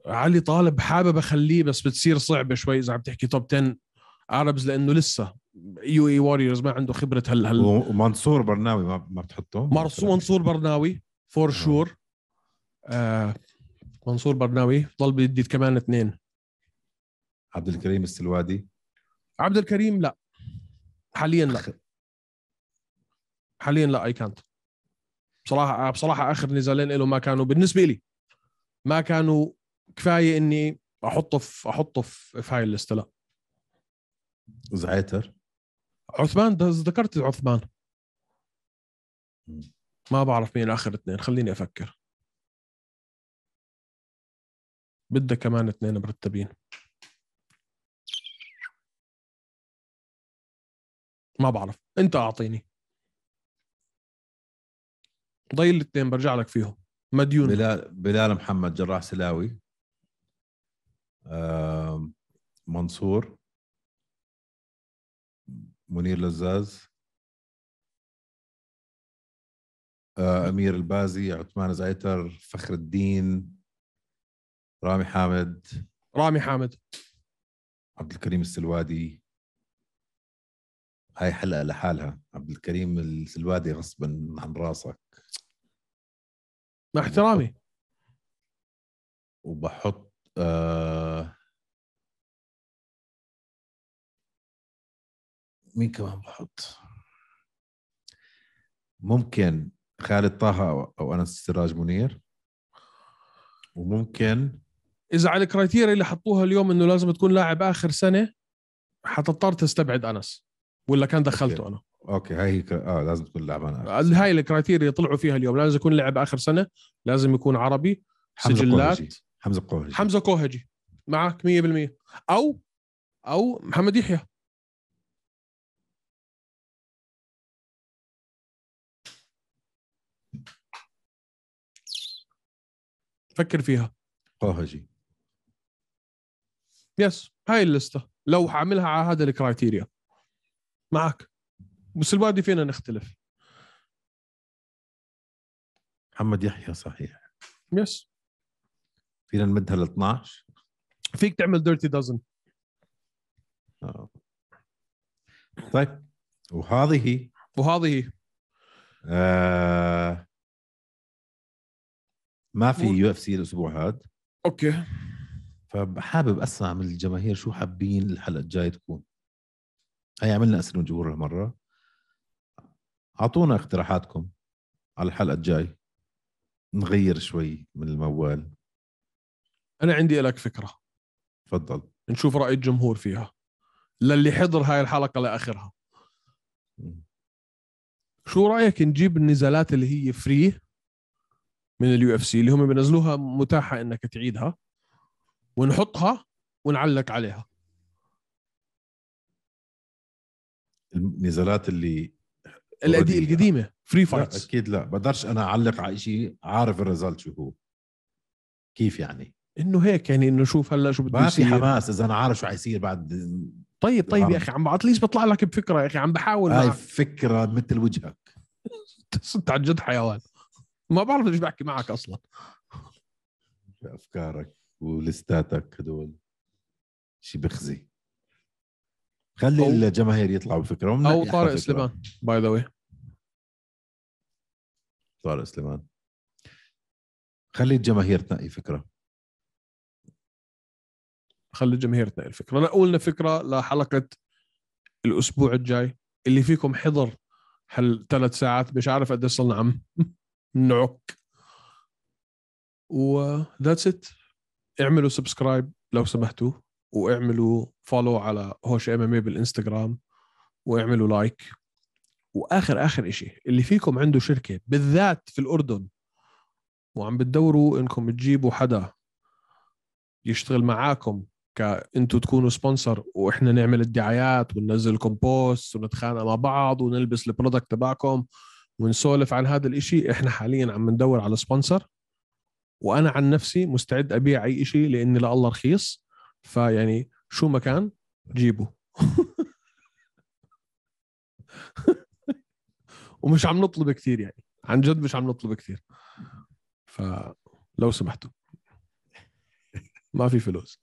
علي طالب حابب اخليه بس بتصير صعبه شوي اذا عم تحكي توب 10 اربز لانه لسه يو اي واريورز ما عنده خبره هل هل ومنصور برناوي ما بتحطه منصور برناوي فور شور آه منصور برناوي ضل بدي كمان اثنين عبد الكريم السلوادي عبد الكريم لا حاليا لا حاليا لا اي كانت بصراحه بصراحه اخر نزالين له ما كانوا بالنسبه لي ما كانوا كفايه اني احطه في احطه في, في هاي الليسته لا زعيتر عثمان ذكرت عثمان ما بعرف مين اخر اثنين خليني افكر بدها كمان اثنين مرتبين ما بعرف انت اعطيني ضي الاثنين برجع لك فيهم مديون بلال بلال محمد جراح سلاوي منصور منير لزاز آه، امير البازي عثمان زيتر فخر الدين رامي حامد رامي حامد عبد الكريم السلوادي هاي حلقه لحالها عبد الكريم السلوادي غصبا عن راسك مع احترامي وبحط آه مين كمان بحط ممكن خالد طه او انس سراج منير وممكن اذا على الكرايتيريا اللي حطوها اليوم انه لازم تكون لاعب اخر سنه حتضطر تستبعد انس ولا كان دخلته أوكي. انا اوكي هاي هي اه لازم تكون لاعب انس هاي الكرايتيريا اللي طلعوا فيها اليوم لازم يكون لاعب اخر سنه لازم يكون عربي حمزة سجلات كوهجي. حمزه كوهجي حمزه كوهجي معك 100% او او محمد يحيى فكر فيها قوهجي يس هاي اللستة لو حعملها على هذا الكرايتيريا معك بس الوادي فينا نختلف محمد يحيى صحيح يس فينا نمدها ل 12 فيك تعمل ديرتي دوزن آه. طيب وهذه وهذه آه ما في يو اف سي الاسبوع هذا اوكي فحابب اسمع من الجماهير شو حابين الحلقه الجايه تكون هي عملنا اسئله جمهور هالمره اعطونا اقتراحاتكم على الحلقه الجاي نغير شوي من الموال انا عندي لك فكره تفضل نشوف راي الجمهور فيها للي حضر هاي الحلقه لاخرها شو رايك نجيب النزالات اللي هي فري من اليو اف سي اللي هم بينزلوها متاحه انك تعيدها ونحطها ونعلق عليها النزالات اللي الأدي القديمه فري فايتس اكيد لا بقدرش انا اعلق على شيء عارف الريزلت شو هو كيف يعني انه هيك يعني انه شوف هلا شو بده يصير ما في حماس اذا انا عارف شو حيصير بعد طيب طيب نعم. يا اخي عم بعطليش بطلع لك بفكره يا اخي عم بحاول هاي معك. فكره مثل وجهك انت عن جد حيوان ما بعرف ليش بحكي معك اصلا افكارك ولستاتك هدول شيء بخزي خلي أو الجماهير يطلعوا ومن او طارق سليمان باي ذا وي طارق سليمان خلي الجماهير تنقي فكره خلي الجماهير تنقي الفكره نقولنا فكره لحلقه الاسبوع الجاي اللي فيكم حضر هل ثلاث ساعات مش عارف قد صرنا عم نعك و ذاتس ات اعملوا سبسكرايب لو سمحتوا واعملوا فولو على هوش ام ام اي بالانستغرام واعملوا لايك واخر اخر شيء اللي فيكم عنده شركه بالذات في الاردن وعم بتدوروا انكم تجيبوا حدا يشتغل معاكم كانتوا تكونوا سبونسر واحنا نعمل الدعايات وننزل لكم بوست ونتخانق مع بعض ونلبس البرودكت تبعكم ونسولف عن هذا الاشي احنا حاليا عم ندور على سبونسر وانا عن نفسي مستعد ابيع اي شيء لاني لا الله رخيص فيعني شو ما كان جيبه ومش عم نطلب كثير يعني عن جد مش عم نطلب كثير فلو سمحتوا ما في فلوس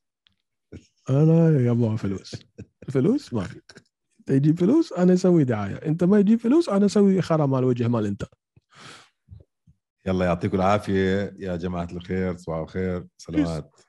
انا يا ابو فلوس فلوس ما في انت يجيب فلوس انا اسوي دعايه انت ما يجيب فلوس انا اسوي خرم على وجه مال انت يلا يعطيكم العافيه يا جماعه الخير صباح الخير سلامات